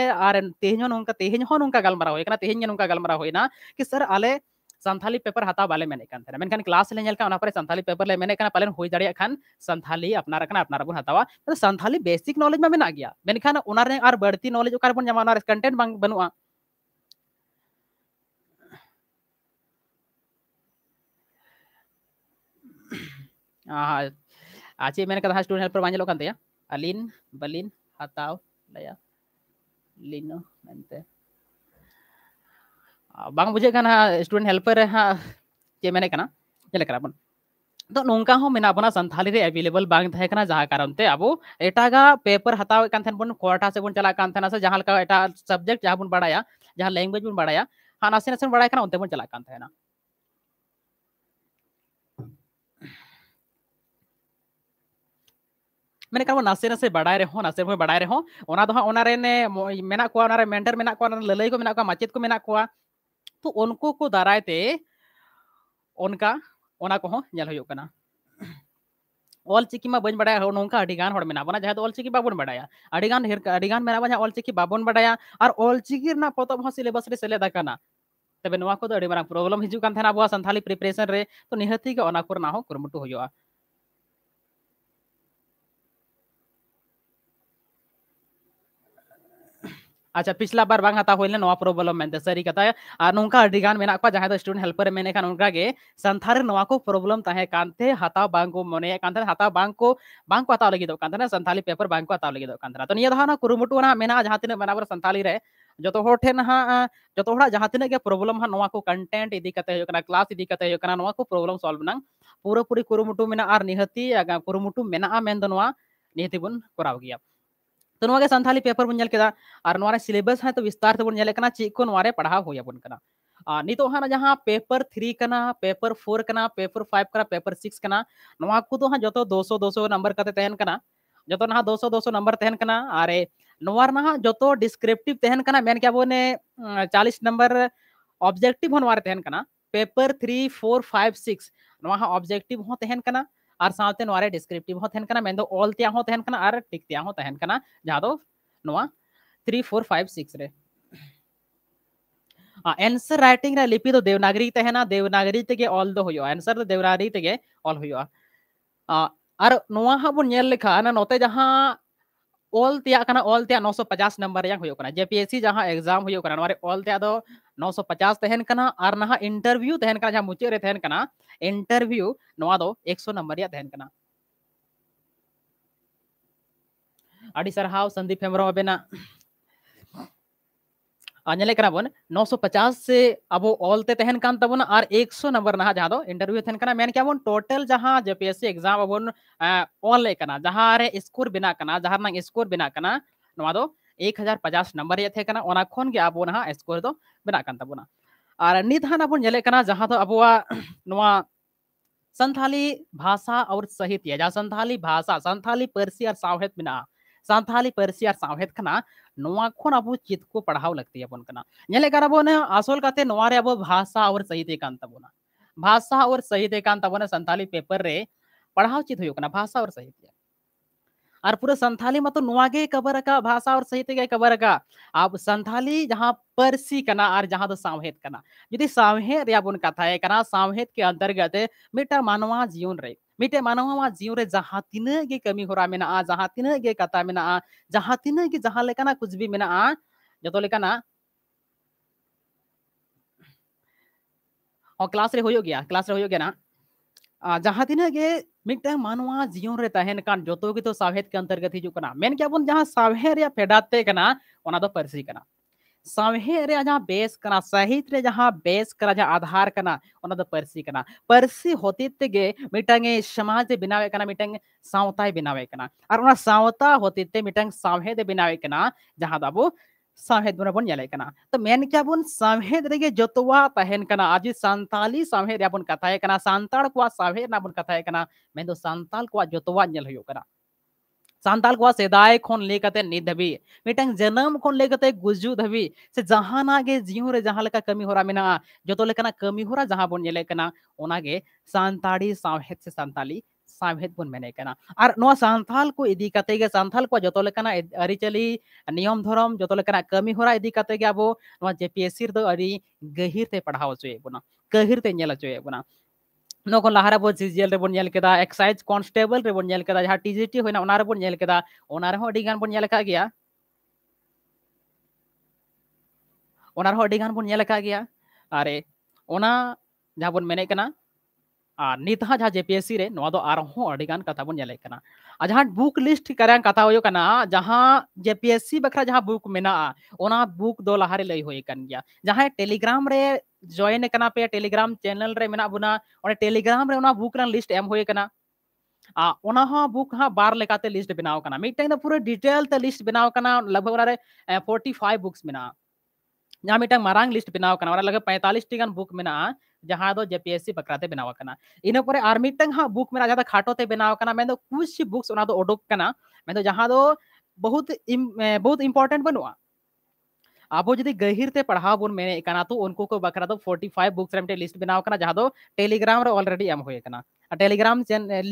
तेज ना तेज ना गलमारा होना तेज ना गलमारा होना कि सर आले सानी पेपर हता बाले क्लास संथाली पेपर ले पाले हो दान सानी अपना अपना हतावा सानी बेसिक नॉलेज में मेना गया बढ़ती नॉलेज कंटेंट बनूगा चे मैंने कहा स्टूडेंट हेल्पर बाजल अलिन बलिन हताव लया लिनो मेंते बांग बुझे कहना स्टूडेंट हेल्पर हाँ चे मैंने कहा चल कर अपन तो नौका हमें सानी एवेलेबल बना जहाँ कारण अब एटाग पेपर हतावे बन कटा से बन चलाना से जहाँ एट सब्जेक्ट जहाँ बन बड़ा जहाँ लैंगुएज बन बड़ा हाँ ना बड़ा उनते बन चलाना ᱢᱮᱱᱠᱷᱟᱱ ᱱᱟᱥᱮ ᱱᱟᱥᱮ ᱵᱟᱰᱟᱭ ᱨᱮᱦᱚᱸ ᱱᱟᱥᱮ ᱵᱷᱚᱭ ᱵᱟᱰᱟᱭ ᱨᱮᱦᱚᱸ ᱚᱱᱟ ᱫᱚ ᱦᱟᱸᱜ ᱚᱱᱟᱨᱮ ᱢᱮᱱᱟᱜ ᱠᱚᱣᱟ ᱚᱱᱟᱨᱮ ᱢᱮᱱᱴᱟᱨ ᱢᱮᱱᱟᱜ उनको को दाराय उनका ओना को हो नेल होयो कना ऑल चिकी मा बन अडिगान होड़ बना तो ऑल चिकी बाबन बडाया अडिगान हेर अडिगान मेना बना ऑल चिकी बाबन बडाया और ऑल ना पतब हो सिलेबस रे सेलेदा तबे को तो अडी प्रॉब्लम हिजु कान थेना अबवा संथाली प्रिपरेशन रे तो निहती के ओना ना हो अच्छा पिछला बार बांग हता होइले नोवा प्रॉब्लम मेंते सरी कता आ नुंका अडिगान स्टूडेंट हेल्पर मेने खान उनका के को प्रॉब्लम ताहे कांते हता बांग को मने कांते बांग को बांग को हता लगी संथाली पेपर बांग को हता लगी तो निया धाना कुरुमुटु ना मेना जहां तिने बराबर संथाली रहे जो तो होठे ना हाँ जो तो होड़ा जहाँ तीन के प्रॉब्लम हाँ नवा को कंटेंट इधी कते जो करना क्लास इधी कते जो करना नवा को प्रॉब्लम सॉल्व नंग पूरा पूरी कुरुमुटु में ना आर निहती अगर कुरुमुटु में ना आ मेंदनवा निहती बन करावगी आप तो सानी पेपर बोलना सिलेबस है तो विस्तार से बोल चो पढ़ा हो नित तो हाँ जहाँ पेपर थ्री करना पेपर फोर करना पेपर फाइव करना पेपर सिक्स करना को तो हाँ जो दो सौ दो सौ नम्बर का तो तहन करना जो दो सौ दो सौ नम्बर तहन करना और नवर ना हाँ जो डिस्क्रिप्टिव तहन करना मैंने क्या बोने चालीस नम्बर ऑब्जेक्टिव हमारे तहन करना paper three four five six objective हों तहन करना ᱟᱨ ᱥᱟᱶᱛᱮ ᱱᱚᱣᱟ ᱨᱮ ᱰᱤᱥᱠᱨᱤᱯᱴᱤᱵ ᱦᱚᱸ ᱛᱟᱦᱮᱱ ᱠᱟᱱᱟ ᱢᱮᱱᱫᱚ ᱚᱞ ᱛᱮᱭᱟᱜ ᱦᱚᱸ ᱛᱟᱦᱮᱱ ᱠᱟᱱᱟ ᱟᱨ ᱴᱤᱠ ᱛᱮᱭᱟᱜ ᱦᱚᱸ ᱛᱟᱦᱮᱱ ᱠᱟᱱᱟ ᱡᱟᱦᱟᱸ ᱫᱚ ᱱᱚᱣᱟ 3 4 5 6 ᱨᱮ आंसर राइटिंग रे लिपि तो देवनागरी ते है ना देवनागरी ते ऑल दो होयो आंसर तो देवनागरी ते ऑल होयो और नोआ हा बन नेल लिखा ना नोते जहां ऑल तेना ऑल ते नौ सौ पचास एस सी जहाँ एग्जाम हो ऑल ते नौ सौ पचास तहन और ना इंटरव्यू तहन जहां मुचाद तहन इंटरव्यू ना एक सौ नंबर तहन सरहा संदीप हेम्रम अबेना ᱧᱮᱞᱮ ᱠᱟᱱᱟ ᱵᱚᱱ 950 ᱥᱮ ᱟᱵᱚ ᱚᱞ ᱛᱮ ᱛᱟᱦᱮᱱ ᱠᱟᱱ ᱛᱟᱵᱚᱱᱟ ᱟᱨ 100 ᱱᱚᱢᱵᱚᱨ ᱱᱟᱦᱟ ᱡᱟᱦᱟᱸ ᱫᱚ ᱤᱱᱴᱟᱨᱵᱷᱤᱭᱩ ᱛᱟᱦᱮᱱ ᱠᱟᱱᱟ ᱢᱮᱱ ᱠᱮᱭᱟ ᱵᱚᱱ ᱴᱳᱴᱟᱞ ᱡᱟᱦᱟᱸ ᱡᱮᱯᱤএসসি एग्जाम ᱟᱵᱚᱱ ᱚᱞ ᱞᱮ ᱠᱟᱱᱟ ᱡᱟᱦᱟᱸ ᱨᱮ ᱥᱠᱳᱨ ᱵᱮᱱᱟ ᱠᱟᱱᱟ ᱡᱟᱦᱟᱸ ᱨᱮᱱᱟᱜ ᱥᱠᱳᱨ ᱵᱮᱱᱟ ᱠᱟᱱᱟ ᱱᱚᱣᱟ ᱫᱚ 1050 ᱱᱚᱢᱵᱚᱨ ᱨᱮᱭᱟᱜ ᱛᱟᱦᱮᱸ ᱠᱟᱱᱟ ᱚᱱᱟ ᱠᱷᱚᱱ ᱜᱮ ᱟᱵᱚ ᱱᱟᱦᱟ ᱥᱠᱳᱨ ᱫᱚ ᱵᱮᱱᱟ ᱠᱟᱱ ᱛᱟᱵᱚᱱᱟ ᱟᱨ ᱱᱤᱛ ᱦᱟᱱᱟ ᱵᱚᱱ ᱧᱮᱞᱮ ᱠᱟᱱᱟ ᱡᱟᱦᱟᱸ ᱫᱚ ᱟᱵᱚᱣᱟᱜ ᱱᱚᱣᱟ संथाली भाषा और साहित्य जहाँ संथाली भाषा संथाली पारसी और सावहेद बिना सानी ᱯᱟᱹᱨᱥᱤ और ᱥᱟᱶᱦᱮᱫ ᱠᱟᱱᱟ ᱱᱚᱣᱟ ᱠᱷᱚᱱ ᱟᱵᱚ ᱪᱮᱫ ᱠᱚ ᱯᱟᱲᱦᱟᱣ ᱞᱟᱹᱠᱛᱤ ᱟᱵᱚᱱ ᱠᱟᱱᱟ ᱧᱮᱞᱮ ᱠᱟᱱᱟ ᱵᱚᱱ भाषा और सहित एकांत तब सानी पेपर रे पढ़ा चित होना भाषा और सहित और पूरा सानी मत नवागे कबर का भाषा और सहित कबर का अब सानी जहाँ पर्सी और जहाँ तो सावहेद जुदी सावहेद बन कथा सावहेद के अंतर्गत मिट्टा मानवा जीवन रही मिट्टे मानवा जीवर जहाँ तीनगे कमी हो जहाँ तीनगे कथा मे जहाँ तीनगे जहाँ लेकिन कुछबी मे जो लेकिन क्लास रे हो गया क्लास रे हो गया ना जहाँ तीनगे मिट्टे मानवा जीवन तहन कान जो तो सावेद के अंतर्गत हजार मेन केवन जहाँ सावेद फेडाते पारसी ᱥᱟᱶᱦᱮᱫ ᱨᱮ ᱡᱟᱦᱟᱸ ᱵᱮᱥ ᱠᱟᱱᱟ ᱥᱟᱹᱦᱤᱛ ᱨᱮ ᱡᱟᱦᱟᱸ ᱵᱮᱥ ᱠᱟᱱᱟ ᱡᱟᱦᱟᱸ ᱟᱫᱷᱟᱨ ᱠᱟᱱᱟ ᱚᱱᱟ ᱫᱚ ᱯᱟᱹᱨᱥᱤ ᱠᱟᱱᱟ ᱯᱟᱹᱨᱥᱤ ᱦᱚᱛᱮ ᱛᱮᱜᱮ ᱢᱤᱫᱴᱟᱝ ᱮ ᱥᱚᱢᱟᱡᱽ ᱮ ᱵᱮᱱᱟᱣᱮ ᱠᱟᱱᱟ ᱢᱤᱫᱴᱟᱝ ᱥᱟᱶᱛᱟᱭ ᱵᱮᱱᱟᱣᱮ ᱠᱟᱱᱟ ᱟᱨ ᱚᱱᱟ ᱥᱟᱶᱛᱟ ᱦᱚᱛᱮ ᱛᱮ ᱢᱤᱫᱴᱟᱝ ᱥᱟᱶᱦᱮᱫ ᱮ ᱵᱮᱱᱟᱣᱮ ᱠᱟᱱᱟ ᱡᱟᱦᱟᱸ ᱫᱚ ᱟᱵᱚ सामहेद बन बन याले कना तो मेन क्या बन सामहेद रेगे जतवा तहन कना आज संताली सामहेद याबन कथाय कना सांताल को सामहेद ना बन कथाय कना मेन दो सांताल को जतवा नल होयो कना सानताल को सदाय नित हाबी मिट्ट जन्म को लेकर गुजू हाबी से जहां जीवन कमी हो जो कमी हो बोले सानताड़ी सावहेद से सानताली सावहेद बनना सानताल को इदीते सानताल को जो आरीचाली नियम धरम जो कमी हो अब जेपीएससी तो गहिरते पढ़ा अचोबना गहिरते चोबना ᱱᱚᱠᱚ ᱞᱟᱦᱟᱨᱮ ᱵᱚ ᱡᱤᱡᱮᱞ ᱨᱮᱵᱚᱱ ᱧᱮᱞ ᱠᱮᱫᱟ ᱮᱠᱥᱟᱭᱤᱡ ᱠᱚᱱᱥᱴᱮᱵᱚᱞ ᱨᱮᱵᱚᱱ ᱧᱮᱞ ᱠᱮᱫᱟ ᱡᱟᱦᱟᱸ ᱴᱤᱡᱤᱴᱤ ᱦᱩᱭᱱᱟ ᱚᱱᱟ ᱨᱮᱵᱚᱱ ᱧᱮᱞ ᱠᱮᱫᱟ ᱚᱱᱟ ᱨᱮᱦᱚᱸ ᱟᱹᱰᱤ ᱜᱟᱱ ᱵᱚᱱ ᱧᱮᱞ ᱟᱠᱟᱫ ᱜᱮᱭᱟ ᱚᱱᱟ ᱨᱮᱦᱚᱸ ᱟᱹᱰᱤ ᱜᱟᱱ ᱵᱚᱱ ᱧᱮᱞ ᱟᱠᱟᱫ ᱜᱮᱭᱟ ᱟᱨ ᱚᱱᱟ ᱡᱟᱦᱟᱸ ᱵᱚᱱ ᱢᱮᱱᱮᱫ ᱠᱟᱱᱟ नितहा जहाँ जेपीएससी रे नवा दो आरहों कथा बन नेले जहाँ बुक लिस्ट कर कथा होयो कना जहाँ जेपीएससी बखरा जहाँ बुक मेना बुक दो लहारे लई होय कन गया जहाँ टेलीग्राम रे जॉइन कना पे टेलीग्राम चैनल रे मेना बुना और टेलीग्राम रे ओना बुक रन लिस्ट एम होय कना आ ओना हा बुक हाँ बार लेकाते लिस्ट बनाव कना मिटन पूरा डिटेल ते लिस्ट बनाव कना लगभग वाले फोर्टी फाइव बुक्स मेना जहाँ मिटन मारांग लिस्ट बनाव कना ओना लगे 45 टी बुक मेना ᱡᱟᱦᱟᱸ ᱫᱚ ᱡᱮᱯᱤᱮᱥᱥᱤ ᱵᱟᱠᱷᱨᱟᱛᱮ ᱵᱮᱱᱟᱣ ᱟᱠᱟᱱᱟ ᱤᱱᱟᱹ ᱯᱚᱨᱮ ᱟᱨ ᱢᱤᱫᱴᱟᱝ ᱦᱟᱸᱜ ᱵᱩᱠ ᱢᱮᱱᱟᱜᱼᱟ ᱡᱟᱦᱟᱸ ᱫᱚ ᱠᱷᱟᱴᱚᱛᱮ ᱵᱮᱱᱟᱣ ᱟᱠᱟᱱᱟ ᱢᱮᱱᱫᱚ ᱠᱩᱭᱥ ᱵᱩᱠᱥ ᱚᱱᱟ ᱫᱚ ᱠᱟᱱᱟ ᱢᱮᱱᱫᱚ ᱡᱟᱦᱟᱸ ᱫᱚ बहुत बहुत इंपॉर्टेंट बनुआ अब जदि गहिर से पढ़ाव बन मेने कना तो उनको को बकरा तो दो 45 बुक्स लिस्ट बनाव कना टेलीग्राम ऑलरेडी एम होए कना टेलीग्राम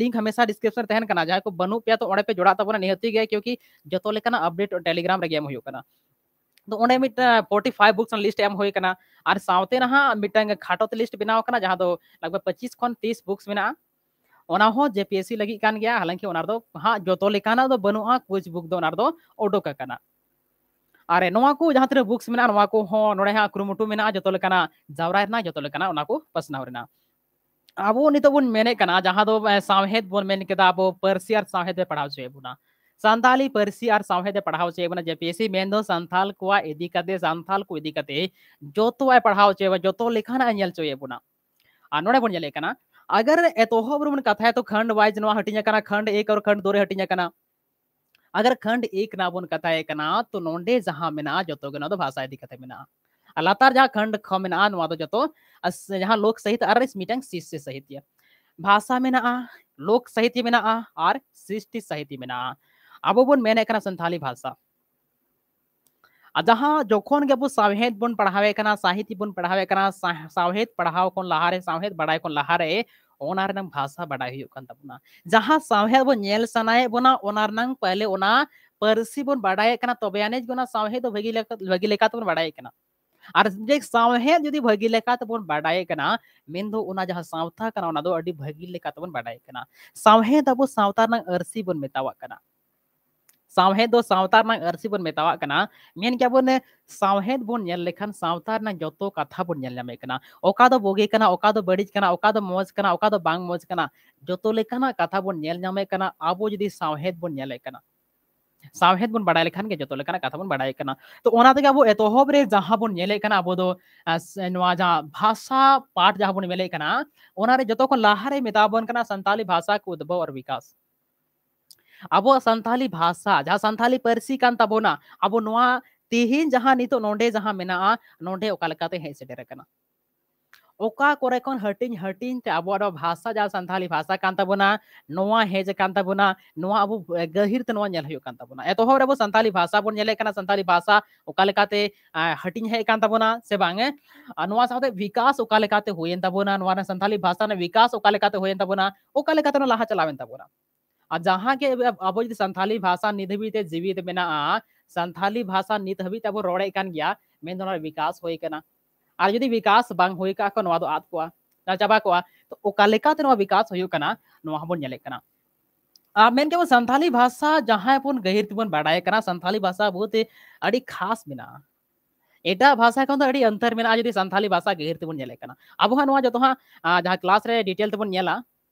लिंक हमेशा डिस्क्रिप्शन तहन कना जहां को बनु तो पे तो जोड़ा तबना निहती गए क्योंकि जतो लेकना अपडेट टेलीग्राम रे गेम तो ओंडे बुक्स लिस्ट एम होय और साथे नहा मिटंग खाटोत लिस्ट बनाव जहाँ लगभग 25 खन 30 बुक्स मेना ओना हो जेपीएससी लगी कान गया हालांकि हाँ जो हां जोतो लेकाना तो कुछ बुक दो और जहाँ को बुक्स में नवा को हो नोडे हाँ, कुरुमुटु तो जावरा जो जोतो अब नित बन जहाँ कना सावहेद बन मेन अब अब और सावहेद पढ़ा पढ़ाव सानी पर्सी और सावहेद पढ़ाव चेबना जेपीएससी मेन सानाल को इदीकते को जो पढ़ाव चेब जो लेखान चेबना नोड़े बन चलना अगर एतोब रूम कथा तो खंड वाइज ना हटिंग खंड एक और खंड दो हटिंग अगर खंड एक ना बोन कथा तो नोडे जहाँ मे जो भाषा इदीकते लातार जहाँ खंड खा जो जहाँ लोक सहित और मिटन शिष्य साहित्य भाषा मेना लोक सहित्य मेना सृष्टि साहित्य मेना अब बन मेन संथाली भाषा जहाँ जखन गे सावहेद बन पढ़ावे साहित्य बन पढ़ावे सावहेद पढ़ाव लहा लहारे सावहेद बड़ा को लहारे ओना भाषा बड़ा जहाँ सावहेद बन सनाए बना पहले ओना बन बड़ा तब आने सावहेद भागी भागी बन बड़ा और जे सावहेद जो भागी बन बड़ा मेन जहाँ सावता भागी बन बड़ा सावहेद अब सावतारसी बन मतवा सावहेद दो सावता रना अरसी बन मेतावा कना मेन क्या बोने सावहेद बोन यल लेखन सावता रना जतो कथा बोन यल लमे कना ओका दो बोगे कना ओका दो बड़ी कना ओका दो मोज कना ओका दो बांग मोज कना जतो लेखना कथा बोन यल जमे कना आबो जदि सावहेद बोन यल लेखना सावहेद बोन बड़ा लेखन के जतो लेखना कथा बोन बड़ाई कना तो ओना तो क्या बो एतोहब रे जहां बोन यल कना बो दो नवा जा भाषा पाठ जहां बोन मिले कना ओना रे जतो को लाहरे मेतावन कना संताली भाषा को उद्भव और विकास अब सानी भाषा जहाँ सानी पारसी कान अब तेहन जहाँ नित नोडे सेटेर ओका कोरे हटिंग हटिंग ते अब भाषा जहाँ संथाली भाषा कान ताबोना नोआ हेज कान ताबोना नोआ अब गहिर ते नोआ नेल एतो संथाली भाषा बोन नेले कना संथाली भाषा ओकालकाते हटिंग हे से बांगे नोआ विकास ओकालकाते होयेन ताबोना नोआ संथाली भाषा ने विकास ओकालकाते होयेन ताबोना ओकालकाते लाहा चलावेन जहाँ के अब जो संथाली भाषा नित भी जीवित मे संथाली भाषा नित हबी अब रोड़े गया तो विकास होना कना और यदि विकास बांग होई को आद को चाबा को तो विकास होना कना नवा मेन के वो संथाली भाषा जहाँ बन गहर तिबन बाडाय कना संथाली भाषा बहुत अड़ी खास मेना एट भाषा खन तो अंतर मेना जो संथाली भाषा गहर तिबन अब हां नवा जतो जहाँ क्लास डिटेल तिबन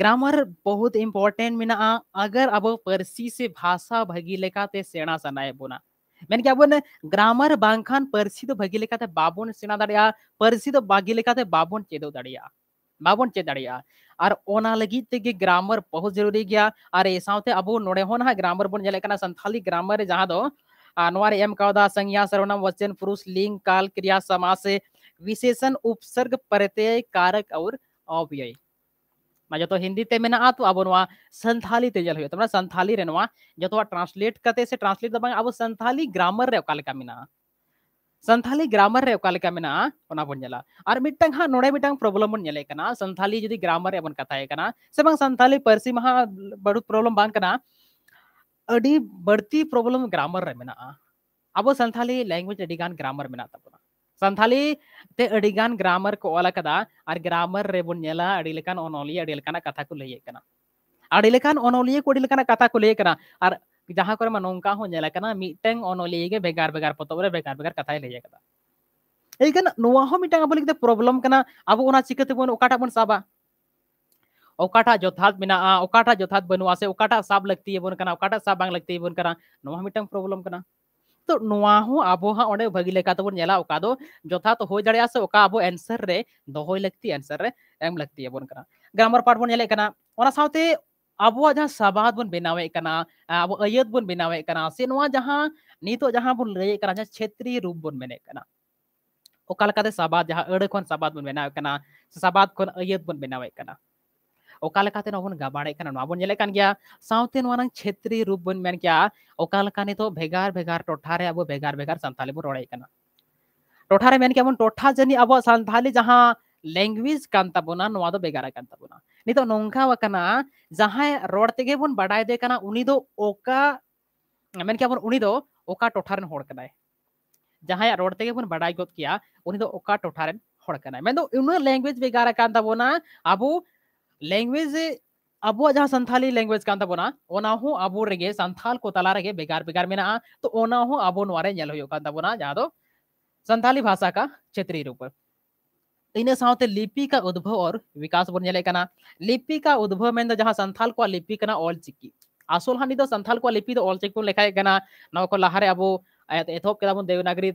ग्रामर बहुत ಗ್ರಾಮರ್ ಬಹುತ್ अगर अब पर्सी से भाषा भगी लेका ते सेना सना है बोना मैंने क्या बोले ग्रामर बांखान पर्सी तो भगी लेका ते बाबोन सेना दाड़िया पर्सी तो बागी ते बाबोन चेदो दाड़िया बाबोन चे दाड़िया और ओना लगी ते ग्रामर बहुत जरूरी गया और ऐसा होते अब नोड़े हो ना ग्रामर बोन जले कना संथाली ग्रामर है जहाँ दो अनुवार एम कादा संज्ञा सर्वनाम वचन पुरुष लिंग काल क्रिया समास विशेषण उपसर्ग प्रत्यय कारक और अव्यय जो तो हिंदी ते में तो अब संथाली तेजल हो संथाली जो तो ट्रांसलेट करते से ट्रांसलेट तो अब संथाली ग्रामर रे ओका संथाली ग्रामर रे ओका और मिटंग हा नोडे प्रॉब्लम बन संथाली जुदी ग्रामर रे कथा से बंग संथाली परसी महा बडू प्रॉब्लम बान प्रॉब्लम ग्रामर में अब संथाली लैंग्वेज ग्रामर मेना Santali te adigan grammar ko ola kada ar grammar rebun nyela adi ओनोली onoli adi lekana katha ko leye kana adi lekan onoli ko adi lekana katha ko leye kana ar जहां को नौका हो नेला कना मिटंग ओनोली के बेगार बेगार पतब रे बेगार बेगार कथाय लय कदा एगन नोवा हो मिटंग अब लिखते प्रॉब्लम कना अब ओना चिकते बन ओकाटा बन साबा ओकाटा जथात बिना ओकाटा जथात बनुआ से ओकाटा साब लगती है बन कना ओकाटा साब बांग लगती है बन कना नोवा मिटंग प्रॉब्लम कना तो नवा हाँ, भागी लेका तो नेला ओका दो जथा तो हो जड़े से ओका आबो आंसर रे लगती आंसर रे एम लगती है करा ग्रामर पार्ट बन नेले कना ओना साथे जहाँ साबाद बन बनावे बन बनावे से जहाँ नीतो जहाँ बन लय जहाँ क्षेत्रीय रूप बन बने ओका साबाद जहाँ अड़े खन साबाद बन बनावे साबाद खन अयद बन बनावे गाबाड़ेबा छेत्रि रूप बन तो भगार भगार टारे अब भगार भगार सानी बन रही टारे मन टा जानी अब सानी जहां लैंगुएज कानाबना भगारेबा नित नौका जहां रड़ते बाड़ाई देना टारे जहां रड़ते बाड़ा गोदा टारे इन लैंगुएज भगारेबना अब लैंग्वेज अब संथाली लैंग्वेज का बोना अब रेगे संथाल को तला रेगे बेगार बेगार में तो ओना हूँ अब नल होना संथाली भाषा का क्षेत्रीय रूप इना सा लिपि का उद्भव और विकास बन लिपि का उद्भव में जहां संथाल को लिपि करना ऑल चिकी आसल हाँ संथाल को लिपि ऑल चिकी बन लेखा लहारे अब एथब के देवनागरी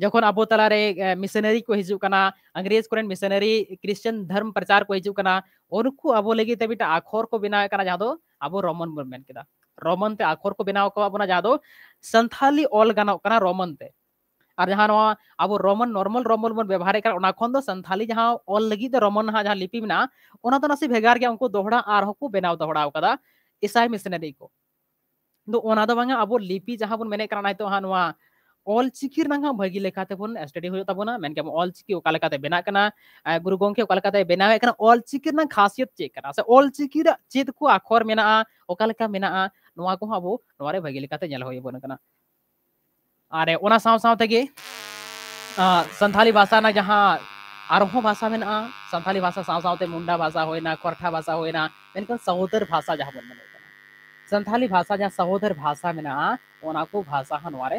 जखन अब तलाारे मिशनारी को हजुना अंग्रेज को मिशनारी क्रिश्चियन धर्म प्रचार को हजुना तो उनको अब लगे मिट आखर को बनाए अब रमन बन रमन ते आखर को बनाव तो को तो सन्थाली ऑल गान रमन ते और जहाँ अब रमन नॉर्मल रमन बन व्यवहार सन्थाली जहाँ ऑल लगे रमन जहाँ लिपि मेना भेगार दोहड़ा और बनाव दोहड़ा का ईसाई मिशनारी को अब लिपि जहाँ बन मेने हाँ ᱚᱞ ᱪᱤᱠᱤ ᱨᱮᱱᱟᱜ ᱦᱚᱸ ᱵᱷᱟᱹᱜᱤ ᱞᱮᱠᱟᱛᱮ ᱵᱚᱱ ᱥᱴᱟᱰᱤ ᱦᱩᱭᱩᱜ ᱛᱟᱵᱚᱱᱟ ᱢᱮᱱᱠᱷᱟᱱ ᱚᱞ ᱪᱤᱠᱤ ᱚᱠᱟ ᱞᱮᱠᱟᱛᱮ ᱵᱮᱱᱟᱜ ᱠᱟᱱᱟ ᱜᱩᱨᱩ ᱜᱚᱝᱠᱮ ᱚᱠᱟ ᱞᱮᱠᱟᱛᱮ ᱵᱮᱱᱟᱣᱮᱫ ᱠᱟᱱᱟ ᱚᱞ ᱪᱤᱠᱤ ᱨᱮᱱᱟᱜ ᱠᱷᱟᱥᱤᱭᱚᱛ ᱪᱮᱫ ᱠᱟᱱᱟ ᱥᱮ ᱚᱞ ᱪᱤᱠᱤ ᱨᱮ ᱪᱮᱫ ᱠᱚ ᱟᱠᱷᱚᱨ ᱢᱮᱱᱟᱜᱼᱟ ᱚᱠᱟ ᱞᱮᱠᱟ ᱢᱮᱱᱟᱜᱼᱟ ᱱᱚᱣᱟ ᱠᱚᱦᱚᱸ ᱟᱵᱚ ᱱᱚᱣᱟ ᱨᱮ ᱵᱷᱟᱹᱜᱤ ᱞᱮᱠᱟᱛᱮ ᱧᱮᱞ ᱦᱩᱭ ᱟᱵᱚᱱ ᱠᱟᱱᱟ ᱟᱨ ᱚᱱᱟ ᱥᱟᱶ ᱥᱟᱶ ᱛᱮᱜᱮ ᱥᱟᱱᱛᱟᱞᱤ भाषा ना जहाँ आरोह भाषा में सानी भाषा साथ मुंडा भाषा होना खरठा भाषा होना मेन सहोदर भाषा जहाँ बन सानी भाषा जहाँ सहोदर भाषा में भाषा हमारे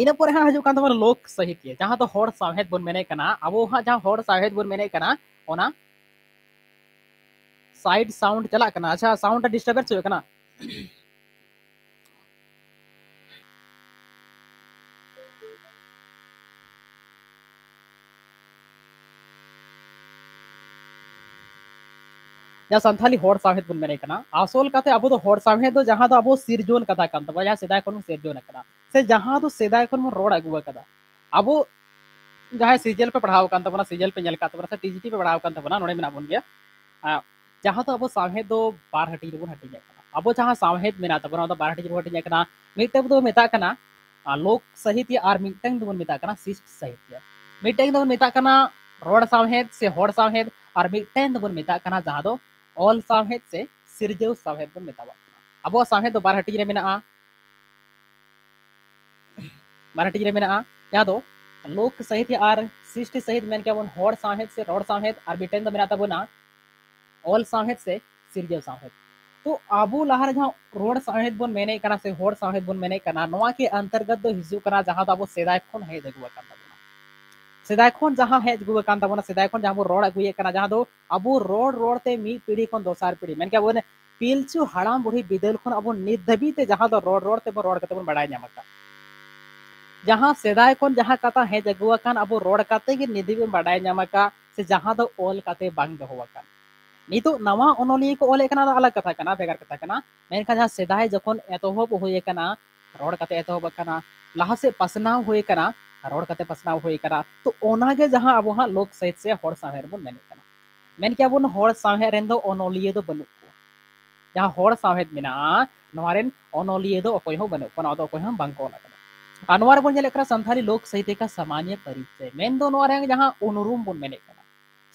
इनपुर हाँ, हजूक लोक साहित्य जहां तो सहेद बन अब हाँ, सहेद बन साइड साउंड चलना अच्छा साउंड डिस्टर्बेंस जहाँ ᱥᱟᱱᱛᱷᱟᱞᱤ ᱦᱚᱲ ᱥᱟᱶᱦᱮᱫ ᱵᱚᱱ ᱢᱮᱱᱮ ᱠᱟᱱᱟ ᱟᱥᱚᱞ ᱠᱟᱛᱮ ᱟᱵᱚ ᱫᱚ ᱦᱚᱲ ᱥᱟᱶᱦᱮᱫ ᱫᱚ ᱡᱟᱦᱟᱸ ᱫᱚ ᱟᱵᱚ ᱥᱤᱨᱡᱚᱱ ᱠᱟᱛᱷᱟ ᱠᱟᱱ ᱛᱟᱵᱚᱱᱟ ᱡᱟᱦᱟᱸ ᱥᱮᱫᱟᱭ ᱠᱷᱚᱱ ᱵᱚᱱ ᱥᱤᱨᱡᱚᱱ ᱟᱠᱟᱫᱟ ᱥᱮ ᱡᱟᱦᱟᱸ ᱫᱚ ᱥᱮᱫᱟᱭ ᱠᱷᱚᱱ ᱵᱚᱱ ᱨᱚᱲ ᱟᱹᱜᱩ ᱟᱠᱟᱫᱟ ᱟᱵᱚ जहाँ सीजल पे पढ़ाव कान पे नल का तबना से टीजीटी पे पढ़ाव नोडे मेना बोन गया जहाँ तो अब सामहे दो बार हटी जबो हटी जाए अब जहाँ सामहे मेना बार हटी जबो हटी जाए कना मिटब लोक साहित्य और मिटंग दो मेता कना शिष्ट साहित्य मिटंग तो मेता कना रोड सामहे से होड़ सामहे आर मिटंग दो मेता कना जहाँ ऑल ᱥᱟᱶᱦᱮᱫ से सिरजौ ᱥᱟᱶᱦᱮᱫ ᱵᱚᱱ ᱢᱮᱛᱟᱣᱟᱜ ᱠᱟᱱᱟ ᱟᱵᱚᱣᱟᱜ ᱥᱟᱶᱦᱮᱫ ᱫᱚ ᱵᱟᱨ ᱦᱟᱹᱴᱤᱧ ᱨᱮ लोक सहित और शिष्ट सहित मेन क्या हर साहित से रोड साहित और बिटेन ऑल साहित से सिरजौ साहित तो अब लहार जहाँ रोड साहित बन मेने से हर साहित बन मेने के अंतर्गत दो हिजू तो अब सेदाय खन हेज अगुआ ᱥᱮᱫᱟᱭ ᱠᱷᱚᱱ ᱡᱟᱦᱟᱸ ᱦᱮᱡ ᱟᱹᱜᱩ ᱟᱠᱟᱱ ᱛᱟᱵᱚᱱᱟ ᱥᱮᱫᱟᱭ ᱠᱷᱚᱱ ᱡᱟᱦᱟᱸ ᱵᱚ ᱨᱚᱲ ᱟᱹᱜᱩᱭᱮᱫ ᱠᱟᱱᱟ ᱡᱟᱦᱟᱸ ᱫᱚ ᱟᱵᱚ ᱨᱚᱲ ᱨᱚᱲᱛᱮ ᱢᱤᱫ ᱯᱤᱲᱦᱤ ᱠᱷᱚᱱ ᱫᱚᱥᱟᱨ ᱯᱤᱲᱦᱤ ᱢᱮᱱᱠᱷᱟᱱ ᱵᱚᱱ ᱯᱤᱞᱪᱩ ᱦᱟᱲᱟᱢ ᱵᱩᱲᱦᱤ ᱵᱤᱫᱟᱹᱞ ᱠᱷᱚᱱ ᱟᱵᱚ ᱱᱤᱛ ᱫᱷᱟᱹᱵᱤᱡ ᱛᱮ ᱡᱟᱦᱟᱸ ᱫᱚ ᱨᱚᱲ ᱨᱚᱲ ᱛᱮᱵᱚ ᱨᱚᱲ ᱠᱟᱛᱮ ᱵᱚᱱ ᱵᱟᱲᱟᱭ ᱧᱟᱢ ᱟᱠᱟᱫ जहां सेदाय को जहां कथा हेज अगुआकान अब रोड काते के निधि में बड़ाय नामका से जहां दो ओल काते बांग दहोवाकान नितो नवा ओनोली को ओले कना अलग कथा कना बेकार कथा कना मेन का जहां सेदाय जखन एतोहब होये कना रोड काते एतोहब कना लाहा से पसनाव होये कना रोड कते पसनाव हुई करा तो ओनागे जहां अब वहां लोक सहित से हर सहर बन मेन करा मेन हर सहर रेन दो ओनोलिए दो बनु जहां हर सहित मिना नवारेन ओनोलिए संथाली लोक सहित का सामान्य परिचय मेन दो नवारे जहां अनुरूम बन मेन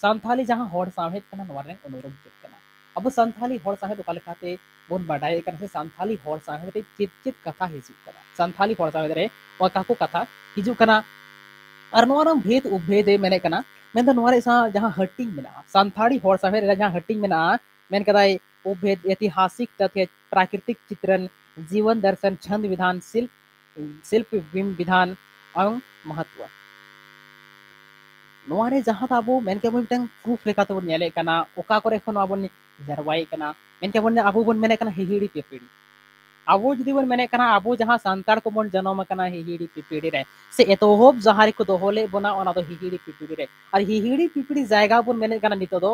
संथाली जहां हर सहित अनुरूम करा अब सानी साहेदाते बनवाए सानी साहेदे चेत चेत कथा हजार सानी साहेदे को कथा हजार भेद उभेदे मेने हटिंग सानी साहेद हटिंग मेकदाय उभेद ऐतिहासिक तथ्य प्राकृतिक चित्रण जीवन दर्शन छंद विधान शिल्प शिल्प विधान और महत्व ᱱᱚᱣᱟᱨᱮ ᱡᱟᱦᱟᱸ ᱟᱵᱚ ᱢᱮᱱᱠᱮ ᱵᱚᱱ ᱢᱤᱫᱴᱟᱝ ᱯᱨᱩᱯ ᱞᱮᱠᱟᱛᱮ ᱵᱚᱱ ᱧᱮᱞᱮᱫ ᱠᱟᱱᱟ ᱚᱠᱟ ᱠᱚᱨᱮ ᱠᱷᱚᱱ ᱱᱚᱣᱟ ᱵᱚᱱ ᱡᱟᱨᱣᱟᱭᱮᱫ ᱠᱟᱱᱟ ᱢᱮᱱᱠᱮ ᱵᱚᱱ ᱟᱵᱚ ᱵᱚᱱ ᱢᱮᱱᱮᱫ ᱠᱟᱱᱟ ᱦᱤᱦᱤᱲᱤ ᱯᱤᱯᱤᱲᱤ ᱟᱵᱚ ᱡᱩᱫᱤ ᱵᱚᱱ ᱢᱮᱱᱮᱫ ᱠᱟᱱᱟ ᱟᱵᱚ ᱡᱟᱦᱟᱸ ᱥᱟᱱᱛᱟᱲ ᱠᱚ ᱵᱚᱱ ᱡᱟᱱᱟᱢ ᱟᱠᱟᱱᱟ ᱦᱤᱦᱤᱲᱤ ᱯᱤᱯᱤᱲᱤ ᱨᱮ ᱥᱮ ᱮᱛᱚᱦᱚᱵ ᱡᱟᱦᱟᱸ ᱨᱮᱠᱚ ᱫᱚᱦᱚ ᱞᱮᱫ ᱵᱚᱱᱟ ᱚᱱᱟ ᱫᱚ ᱦᱤᱦᱤᱲᱤ ᱯᱤᱯᱤᱲᱤ ᱨᱮ ᱟᱨ ᱦᱤᱦᱤᱲᱤ ᱯᱤᱯᱤᱲᱤ ᱡᱟᱭᱜᱟ ᱵᱚᱱ ᱢᱮᱱᱮᱫ ᱠᱟᱱᱟ ᱱᱤᱛᱚᱜ ᱫᱚ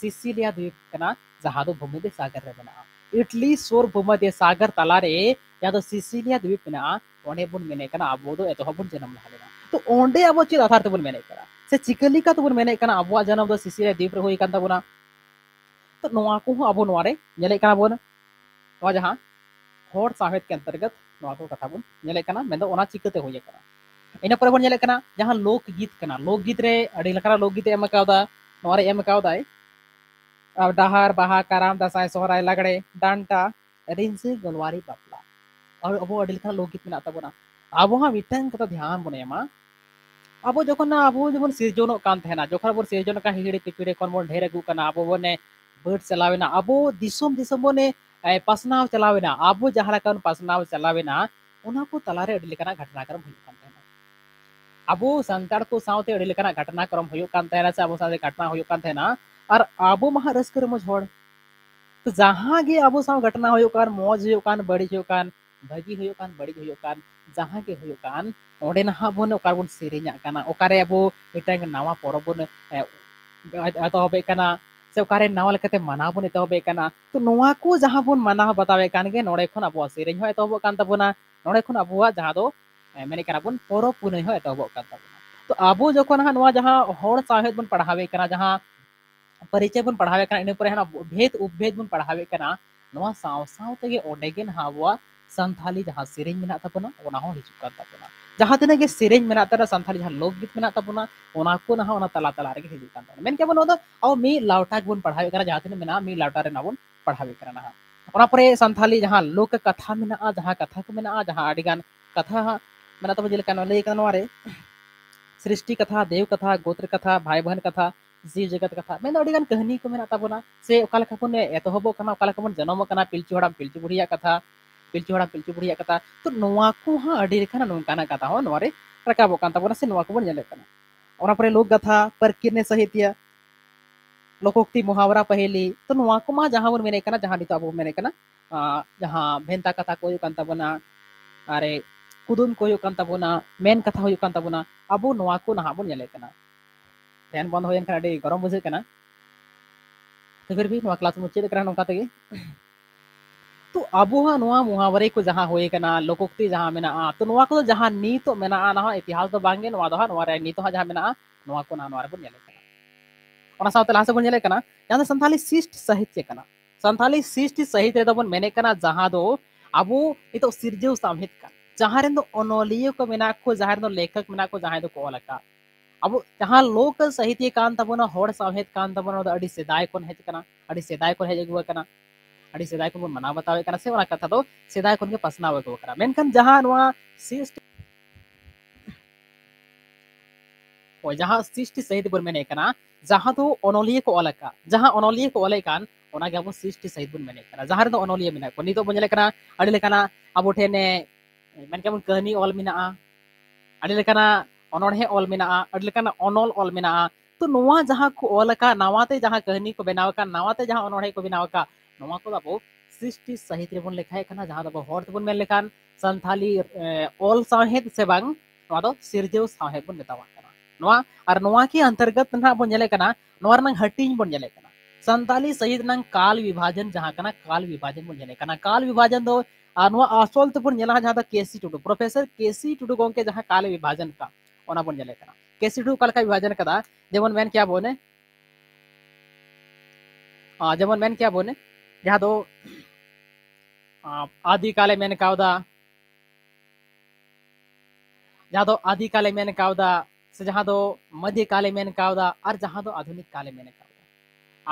सिसिलिया द्वीप कना जहां दो भूमध्य सागर रे बना इटली सोर भूमध्य सागर तला रे या दो सिसिलिया द्वीप कना ओने बुन मेने कना अब दो एतो हबुन जन्म लहा लेना तो ओंडे अब चिर आधार ते बुन मेने करा ᱥᱮ ᱪᱤᱠᱟᱹ ᱞᱮᱠᱟ ᱛᱮᱵᱚᱱ ᱢᱮᱱᱮᱫ ᱠᱟᱱᱟ ᱟᱵᱚᱣᱟᱜ ᱡᱟᱱᱟᱢ ᱫᱚ ᱥᱤᱥᱤᱨᱟᱭ ᱫᱤᱯ ᱨᱮ ᱦᱩᱭ ᱛᱟᱵᱚᱱᱟ तो अब नवा रे नेले कना तो हाँ, के अंतर्गत नवा को कथा बोन नेले कना मेन तो इन पर बोन लोक गीत लोक गीत रे लोक गीत डहार बहा काराम दसाय सोहराय लगड़े डांटा रिंस गलवारी बापला अब लोक गीत मेना अब हां मिटन कथा ध्यान बोने अब जो अब जब सिर्जन जो जखन सिर्जन हिड़ी पिपीड़े बन ढेर अगू अब बने बर्ड चलावेना अब दिसम पासनाव चलावेना अब जहां पासनाव चलावेना तलारे तलारे घटनाक्रम अब सानताड़ को साथ घटनाक्रम से अब घटना और अब महा रस्क रमज हड़ तो जहां अब घटना मज हो बड़ी ᱵᱷᱟᱹᱜᱤ ᱦᱩᱭᱩᱜ ᱠᱟᱱ ᱵᱟᱹᱲᱤᱡ ᱦᱩᱭᱩᱜ ᱠᱟᱱ ᱡᱟᱦᱟᱸ ᱜᱮ ᱦᱩᱭᱩᱜ ᱠᱟᱱ ᱚᱸᱰᱮ ᱱᱟᱦᱟᱜ ᱵᱚᱱ ᱚᱠᱟ ᱵᱚᱱ ᱥᱮᱨᱮᱧᱟᱜ ᱠᱟᱱᱟ ᱚᱠᱟᱨᱮ ᱟᱵᱚ ᱢᱤᱫᱴᱟᱝ ᱱᱟᱣᱟ ᱯᱚᱨᱚᱵᱽ ᱵᱚᱱ ᱮᱛᱚᱦᱚᱵᱮ ᱠᱟᱱᱟ ᱥᱮ ᱚᱠᱟᱨᱮ ᱱᱟᱣᱟ ᱞᱮᱠᱟᱛᱮ ᱢᱟᱱᱟᱣ ᱵᱚᱱ ᱮᱛᱚᱦᱚᱵᱮ ᱠᱟᱱᱟ ᱛᱚ ᱱᱚᱣᱟ ᱠᱚ ᱡᱟᱦᱟᱸ ᱵᱚᱱ ᱢᱟᱱᱟᱣ ᱵᱟᱛᱟᱣᱮ ᱠᱟᱱ ᱜᱮ ᱱᱚᱰᱮ ᱠᱷᱚᱱ ᱟᱵᱚᱣᱟᱜ ᱥᱮᱨᱮᱧ ᱦᱚᱸ ᱮᱛᱚᱦᱚᱵᱚᱜ ᱠᱟᱱ ᱛᱟᱵᱚᱱᱟ ᱱᱚᱰᱮ ᱠᱷᱚᱱ ᱟᱵᱚᱣᱟᱜ ᱡᱟᱦᱟᱸ ᱫᱚ ᱢᱮᱱᱮᱫ ᱠᱟᱱᱟ ᱵᱚᱱ ᱯᱚᱨᱚᱵᱽ ᱯᱩᱱᱟᱹᱭ ᱦᱚᱸ ᱮᱛᱚᱦᱚᱵᱚᱜ ᱠᱟᱱ ᱛᱟᱵᱚᱱᱟ ᱛᱚ ᱟᱵᱚ ᱡᱚᱠᱷᱚᱱ ᱦᱟᱸᱜ ᱱᱚᱣᱟ ᱡᱟᱦᱟᱸ ᱦᱚᱲ ᱥᱟᱶᱦᱮᱫ ᱵᱚᱱ ᱯᱟᱲᱦᱟᱣᱮ ᱠᱟᱱᱟ ᱡᱟᱦᱟᱸ परिचय बन पढ़ावे करना इन पर है ना भेद उपभेद बन पढ़ावे करना नवा साव साव ते ओडे के हावा ᱥᱟᱱᱛᱷᱟᱞᱤ ᱡᱟᱦᱟᱸ ᱥᱮᱨᱮᱧ ᱢᱮᱱᱟᱜ ᱛᱟᱵᱚᱱᱟ ᱚᱱᱟ ᱦᱚᱸ ᱦᱤᱡᱩᱜ ᱠᱟᱱ ᱛᱟᱵᱚᱱᱟ ᱡᱟᱦᱟᱸ ᱛᱤᱱᱟᱹᱜ ᱜᱮ ᱥᱮᱨᱮᱧ ᱢᱮᱱᱟᱜ ᱛᱟᱵᱚᱱᱟ ᱥᱟᱱᱛᱷᱟᱞᱤ ᱡᱟᱦᱟᱸ ᱞᱳᱠᱜᱤᱛ ᱢᱮᱱᱟᱜ ᱛᱟᱵᱚᱱᱟ ᱚᱱᱟ ᱠᱚ ᱱᱟᱦᱟᱜ ᱚᱱᱟ ᱛᱟᱞᱟ ᱛᱟᱞᱟ ᱨᱮᱜᱮ ᱦᱤᱡᱩᱜ ᱠᱟᱱ ᱛᱟᱵᱚᱱᱟ ᱢᱮᱱᱠᱷᱟᱱ ᱚᱱᱟ ᱫᱚ ᱟᱵᱚ ᱢᱤᱫ ᱞᱟᱣᱴᱟ ᱜᱮᱵᱚᱱ ᱯᱟᱲᱦᱟᱣᱮᱫ ᱠᱟᱱᱟ ᱡᱟᱦᱟᱸ ᱛᱤᱱᱟᱹᱜ ᱢᱮᱱᱟᱜᱼᱟ ᱢᱤᱫ ᱞᱟᱣᱴᱟ ᱨᱮ ᱱᱟᱵᱚᱱ ᱯᱟᱲᱦᱟᱣᱮᱫ ᱠᱟᱱᱟ ᱱᱟᱦᱟᱜ ᱚᱱᱟ ᱯᱚᱨᱮ ᱥᱟᱱᱛᱷᱟᱞᱤ ᱡᱟᱦᱟं ᱞᱳᱠ ᱠᱟᱛᱷᱟ ᱢᱮᱱᱟᱜᱼᱟ ᱡᱟᱦᱟं ᱠᱟᱛᱷᱟ ᱠᱚ ᱢᱮᱱᱟᱜᱼᱟ ᱡᱟᱦᱟं ᱟᱹᱰᱤᱜᱟन कथा मना तब जेल कना लई कनवा रे सृष्टि कथा देव कथा गोत्र कथा भाई बहन कथा जीव जगत कथा मैं अड़ी गान कहानी को मेरा तबना से ओकाल का बन एतहबो कना ओकाल का बन जन्म कना पिलचू हड़ाम पिलचू बुढ़िया कथा ᱯᱤᱞᱪᱩ ᱦᱟᱲᱟᱢ ᱯᱤᱞᱪᱩ ᱵᱩᱲᱦᱤᱭᱟᱜ ᱠᱟᱛᱷᱟ ᱛᱚ ᱱᱚᱣᱟ ᱠᱚ ᱦᱚᱸ ᱟᱹᱰᱤ ᱞᱮᱠᱟᱱ ᱱᱚᱝᱠᱟᱱᱟᱜ ᱠᱟᱛᱷᱟ ᱦᱚᱸ ᱱᱚᱣᱟ ᱨᱮ ᱨᱟᱠᱟᱵᱚᱜ ᱠᱟᱱ ᱛᱟᱵᱚᱱᱟ ᱥᱮ ᱱᱚᱣᱟ ᱠᱚᱵᱚᱱ ᱧᱮᱞᱮᱫ ᱠᱟᱱᱟ ᱚᱱᱟ ᱯᱚᱨᱮ ᱞᱳᱠ ᱜᱟᱛᱷᱟ ᱯᱟᱨᱠᱤᱨ ᱱᱮ ᱥᱟᱦᱤᱛᱭᱟ लोकोक्ति मुहावरा पहेली तो नुआ को मा जहां बन मेने कना जहां नितो अब मेने कना जहां भेंता कथा को हुयुग तबना अरे कुदुम को हुयुग तबना मेन कथा हुयुग तबना अब नुआ को नहा बन नेले कना ध्यान बंद होयन कना गरम बुझे कना तो फिर भी नुआ क्लास मुचे करना नोका तेगे ᱠᱤᱱᱛᱩ ᱟᱵᱚ ᱦᱚᱸ ᱱᱚᱣᱟ ᱢᱩᱦᱟᱵᱟᱨᱮ ᱠᱚ ᱡᱟᱦᱟᱸ ᱦᱩᱭ ᱠᱟᱱᱟ ᱞᱳᱠᱳᱠᱛᱤ ᱡᱟᱦᱟᱸ ᱢᱮᱱᱟᱜᱼᱟ ᱛᱚ ᱱᱚᱣᱟ ᱠᱚᱫᱚ ᱡᱟᱦᱟᱸ ᱱᱤᱛᱚᱜ ᱢᱮᱱᱟᱜᱼᱟ ᱱᱟᱦᱟᱜ ᱤᱛᱤᱦᱟᱥ ᱫᱚ ᱵᱟᱝᱜᱮ ᱱᱚᱣᱟ ᱫᱚ ᱦᱟᱸᱜ ᱱᱚᱣᱟ ᱨᱮ ᱱᱤᱛᱚᱜ ᱦᱟᱸᱜ ᱡᱟᱦᱟᱸ ᱢᱮᱱᱟᱜᱼᱟ ᱱᱚᱣᱟ ᱠᱚ ᱱᱚᱣᱟ ᱨᱮᱵᱚᱱ ᱧᱮᱞᱮᱫ ᱠᱟᱱᱟ ᱚᱱᱟ ᱥᱟᱶᱛᱮ ᱞᱟᱦᱟ ᱥᱮᱵᱚᱱ ᱧᱮᱞᱮᱫ ᱠᱟᱱᱟ ᱡᱟᱦᱟᱸ ᱫᱚ ᱥᱟᱱᱛᱟᱞᱤ ᱥᱤᱥᱴ ᱥᱟᱦᱤᱛᱭᱚ ᱠᱟᱱᱟ ᱥᱟᱱᱛᱟᱞᱤ ᱥᱤᱥᱴ ᱥᱟᱦᱤᱛ ᱨᱮᱫᱚ ᱵᱚᱱ ᱢᱮᱱᱮᱫ ᱠᱟᱱᱟ ᱡᱟᱦᱟᱸ ᱫᱚ ᱟᱵᱚ ᱱᱤᱛᱚᱜ ᱥᱤᱨᱡᱟᱹᱣ ᱥᱟᱢᱦᱮᱫ ᱠᱟᱱ जहाँ अनलिया को मेना को जहाँ लेखक मेना को जहाँ को ऑल का अब जहाँ लोक साहित्य कान तबना हर सावहेद कान तबना अड़ी सेदाय कोन हेज कना अड़ी सेदाय कोन हेज अगुआ कना ᱟᱹᱰᱤ ᱥᱮᱫᱟᱭ ᱠᱷᱚᱱ ᱵᱚᱱ ᱢᱟᱱᱟᱣ ᱵᱟᱛᱟᱣᱮᱫ ᱠᱟᱱᱟ ᱥᱮ ᱚᱱᱟ ᱠᱟᱛᱷᱟ ᱫᱚ ᱥᱮᱫᱟᱭ ᱠᱷᱚᱱ ᱜᱮ ᱯᱟᱥᱱᱟᱣ ᱟᱹᱜᱩ ᱟᱠᱟᱱᱟ ᱢᱮᱱᱠᱷᱟᱱ ᱡᱟᱦᱟᱸ ᱱᱚᱣᱟ ᱥᱤᱥᱴ ᱚ ᱡᱟᱦᱟᱸ ᱥᱤᱥᱴ ᱥᱟᱹᱦᱤᱫ ᱵᱚᱱ ᱢᱮᱱᱮᱫ ᱠᱟᱱᱟ ᱡᱟᱦᱟᱸ ᱫᱚ ᱚᱱᱚᱞᱤᱭᱟᱹ ᱠᱚ ᱚᱞ ᱟᱠᱟᱫ ᱡᱟᱦᱟᱸ ᱚᱱᱚᱞᱤᱭᱟᱹ ᱠᱚ ᱚᱞᱮᱫ ᱠᱟᱱ ᱚᱱᱟᱜᱮ ᱟᱵᱚ ᱥᱤᱥᱴ ᱥᱟᱹᱦᱤᱫ ᱵᱚᱱ ᱢᱮᱱᱮᱫ ᱠᱟᱱᱟ ᱡᱟᱦᱟᱸ ᱨᱮᱫᱚ ᱚᱱᱚᱞᱤᱭᱟᱹ ᱢᱮᱱᱟᱜ ᱠᱚᱣᱟ ᱱᱤᱛᱚᱜ ᱵᱚᱱ ᱧᱮᱞᱮᱫ ᱠᱟᱱᱟ ᱟᱹᱰᱤ ᱞᱮᱠᱟᱱᱟᱜ ᱟᱵᱚ ᱴᱷᱮᱱ ᱢᱮᱱ ᱠᱮᱭᱟ ᱵᱚᱱ ᱠᱟᱹᱦᱱᱤ ᱚᱞ ᱢᱮᱱᱟᱜᱼᱟ ᱟᱹᱰᱤ ᱞᱮᱠᱟᱱᱟᱜ ᱚᱱᱚᱬᱦᱮ ᱚᱞ ᱢᱮᱱᱟᱜᱼᱟ ᱟᱹᱰᱤ ᱞᱮᱠᱟᱱᱟᱜ ᱚᱱᱚᱞ ᱚᱞ ᱢᱮᱱᱟᱜᱼᱟ ᱛᱚ ᱱᱚᱣᱟ ᱡᱟᱦᱟᱸ ᱠᱚ ᱚᱞ ᱟᱠᱟᱫ ᱱᱟᱣᱟᱛᱮ ᱡᱟᱦᱟᱸ ᱠᱟᱹᱦᱱᱤ ᱠᱚ ᱵᱮᱱᱟᱣ ᱟᱠᱟᱫ ᱱᱟᱣᱟᱛᱮ ᱡᱟᱦᱟᱸ ᱚᱱᱚᱬᱦᱮ ᱠᱚ ᱵᱮᱱᱟᱣ ᱟᱠᱟᱫ ᱱᱚᱣᱟ ᱠᱚ ᱟᱵᱚ ᱥᱨᱤᱥᱴᱤ ᱥᱟᱹᱦᱤᱛ ᱨᱮᱵᱚᱱ ᱞᱮᱠᱷᱟᱭ ᱠᱟᱱᱟ ᱡᱟᱦᱟᱸ ᱫᱚ ᱟᱵᱚ ᱦᱚᱲ ᱛᱮᱵᱚᱱ ᱢᱮᱱ ᱞᱮᱠᱷᱟᱱ ᱥᱟᱱᱛᱷᱟᱞᱤ ᱚᱞ ᱥᱟᱶᱦᱮᱫ ᱥᱮ ᱵᱟᱝ ᱱᱚᱣᱟ ᱫᱚ ᱥᱤᱨᱡᱟᱹᱣ ᱥᱟᱶᱦᱮᱫ ᱵᱚᱱ ᱢᱮᱛᱟᱣᱟᱜ ᱠᱟᱱᱟ ᱱᱚᱣᱟ ᱟᱨ ᱱᱚᱣᱟ ᱠᱤ ᱚᱱᱛᱚᱨᱜᱚᱛ ᱱᱟᱦᱟᱜ ᱵᱚᱱ ᱧᱮᱞᱮ ᱠᱟᱱᱟ ᱱᱚᱣᱟ ᱨᱮᱱᱟᱜ ᱦᱟᱹᱴᱤᱧ ᱵᱚᱱ ᱧᱮᱞᱮ ᱠᱟᱱᱟ संताली सहित नंग काल विभाजन जहां कना काल विभाजन बन जने कना काल विभाजन दो आनवा आसोल तो पर नेला जहां दा KC Tudu professor KC Tudu गों के जहां काल विभाजन का ओना बन जले कना केसी टुडू काल का विभाजन कदा जेवन मैन क्या बोने हां जेवन मैन क्या बोने यहाँ तो आदिकाले मैंने कहा था जहाँ तो आदिकाले मैंने कहा था से जहाँ मध्य मध्यकाले मैंने कहा था और जहाँ तो आधुनिक काले मैंने कहा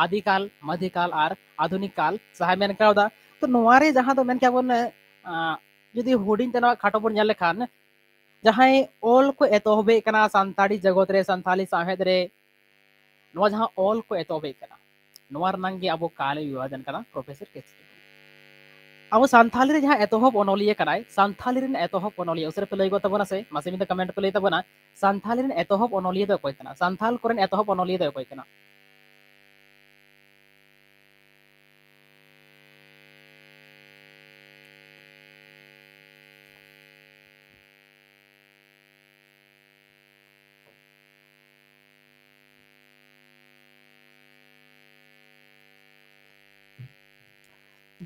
आदिकाल मध्यकाल और आधुनिक काल सहाय मैंने कहा था तो नारे जहाँ तो मैंने क्या बोलने जी हूडी तेना खाटो बन लेखान जहाँ ऑल को एतोबे सानताड़ी जगत रे सानी सहेद रे जहाँ ऑल को एतोबे ᱱᱚᱣᱟ ᱨᱮᱱᱟᱜ ᱜᱮ ᱟᱵᱚ ᱠᱟᱞᱮ ᱵᱤᱵᱷᱟᱡᱚᱱ ᱠᱟᱱᱟ ᱯᱨᱚᱯᱷᱮᱥᱚᱨ ᱠᱮᱥᱨᱤ ᱟᱵᱚ ᱥᱟᱱᱛᱟᱲᱤ ᱨᱮ ᱡᱟᱦᱟᱸ ᱮᱛᱚᱦᱚᱵ ᱚᱱᱚᱞᱤᱭᱟᱹ ᱠᱟᱱᱟᱭ ᱥᱟᱱᱛᱟᱲᱤ ᱨᱮᱱ ᱮᱛᱚᱦᱚᱵ ᱚᱱᱚᱞᱤᱭᱟᱹ ᱩᱥᱟᱹᱨᱟ ᱯᱮ ᱞᱟᱹᱭ ᱜᱚᱫ ᱛᱟᱵᱚᱱᱟ ᱥᱮ ᱢᱟᱥᱮ ᱢᱤᱫ ᱠᱚᱢᱮᱱᱴ ᱯᱮ ᱞᱟᱹᱭ ᱛᱟᱵᱚᱱᱟ ᱥᱟᱱᱛᱷᱟᱞᱤ ᱨᱮᱱ ᱮᱛᱚᱦᱚᱵ ᱚᱱᱚᱞᱤᱭᱟᱹ ᱫᱚ ᱚᱠᱚᱭ ᱠᱟᱱᱟ ᱥᱟᱱᱛᱷᱟᱞ ᱠᱚᱨᱮᱱ ᱮᱛᱚᱦᱚᱵ ᱚᱱᱚᱞᱤᱭᱟᱹ ᱫᱚ ᱚᱠᱚᱭ ᱠᱟᱱᱟ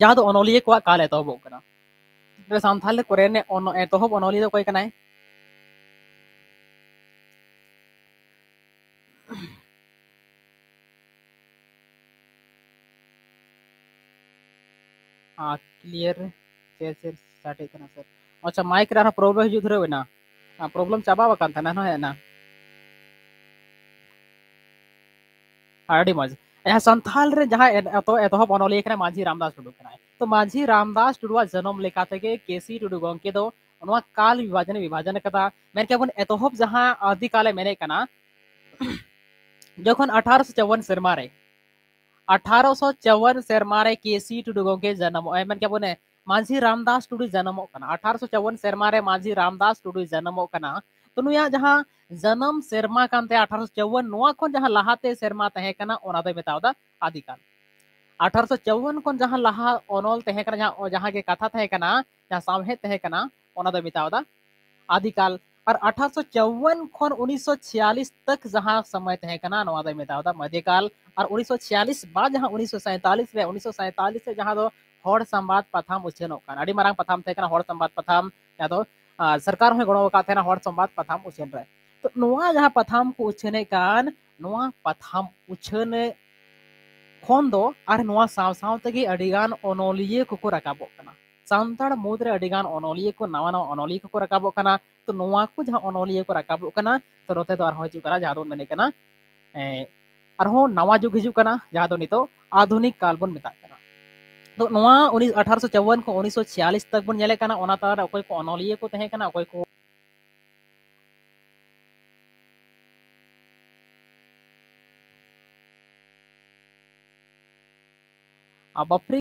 ᱡᱟᱦᱟᱸ ᱫᱚ ᱚᱱᱚᱞᱤᱭᱟᱹ ᱠᱚᱣᱟᱜ ᱠᱟᱞ ᱮᱛᱚᱦᱚᱵᱚᱜ ᱠᱟᱱᱟ ᱛᱚᱵᱮ ᱥᱟᱱᱛᱟᱲ ᱠᱚᱨᱮᱱ ᱮᱛᱚᱦᱚᱵ ᱚᱱᱚᱞᱤᱭᱟᱹ ᱫᱚ ᱚᱠᱚᱭ ᱠᱟᱱᱟᱭ क्लियर शेयर शेयर स्टार्ट करना सर अच्छा माइक रे प्रॉब्लम हजू धरे ना प्रॉब्लम चाबा कान थाना ना है ना ᱟᱹᱰᱤ ᱢᱚᱡᱽ संथाल रे जहां तो एतो हाँ रामदास टुडू तो मांझी रामदास टुडूवा जन्म लेखा के केसी टुडू गोंके काल विभाजन विभाजन कथा मैं केवन एतो हब हाँ, जहां आदि काले मैंने कना चौवन 1854 शर्मा रे 1854 शर्मा केसी टुडु गोंके जन्म ए मैं केवन रामदास टुडू जन्म कना 1854 शर्मा रे मांझी रामदास टुडू जन्म तो जहां जनम सेरमा अठारो चौवन को जहां लहाते सेरमा तहकना मतदा आदिकाल अठारो चौवन को जहां लहा अनल जहां के कथा तहकना जहां सामहे तहकना मतदा आदिकाल और अठारो चौवन को छियालीस तक जहां समय तहकना मध्यकाल और उन्नीस सौ छियालीस बाद जहां उन्नीस सौ सैंतालीस उन्नीस सौ सैंतालीस जहां संवाद पाथाम उछेनों पाथाम संवाद पाथाम सरकार हमें गणवकात है ना संवाद पथाम उछन रहे तो नुआ जहां पथाम को उछने कान नुआ पथाम उछने खोन दो और नुआ साव साव तक ही अडिगान ओनोलिये को को रखा बोकना सांतार मुद्रे अडिगान ओनोलिये को नवा नवा ओनोलिये को को रखा बोकना तो नुआ को जहां ओनोलिये को रखा बोकना तो रोते तो आरहो जुकना जहां मने कना आरहो नवा जुग हिजुकना जहां दो नितो आधुनिक काल बन मिता तो नवा अठारह सौ चौवन को उन्नीस सौ तक बन नेले काना ओना तार को को तहे को अब अफ्री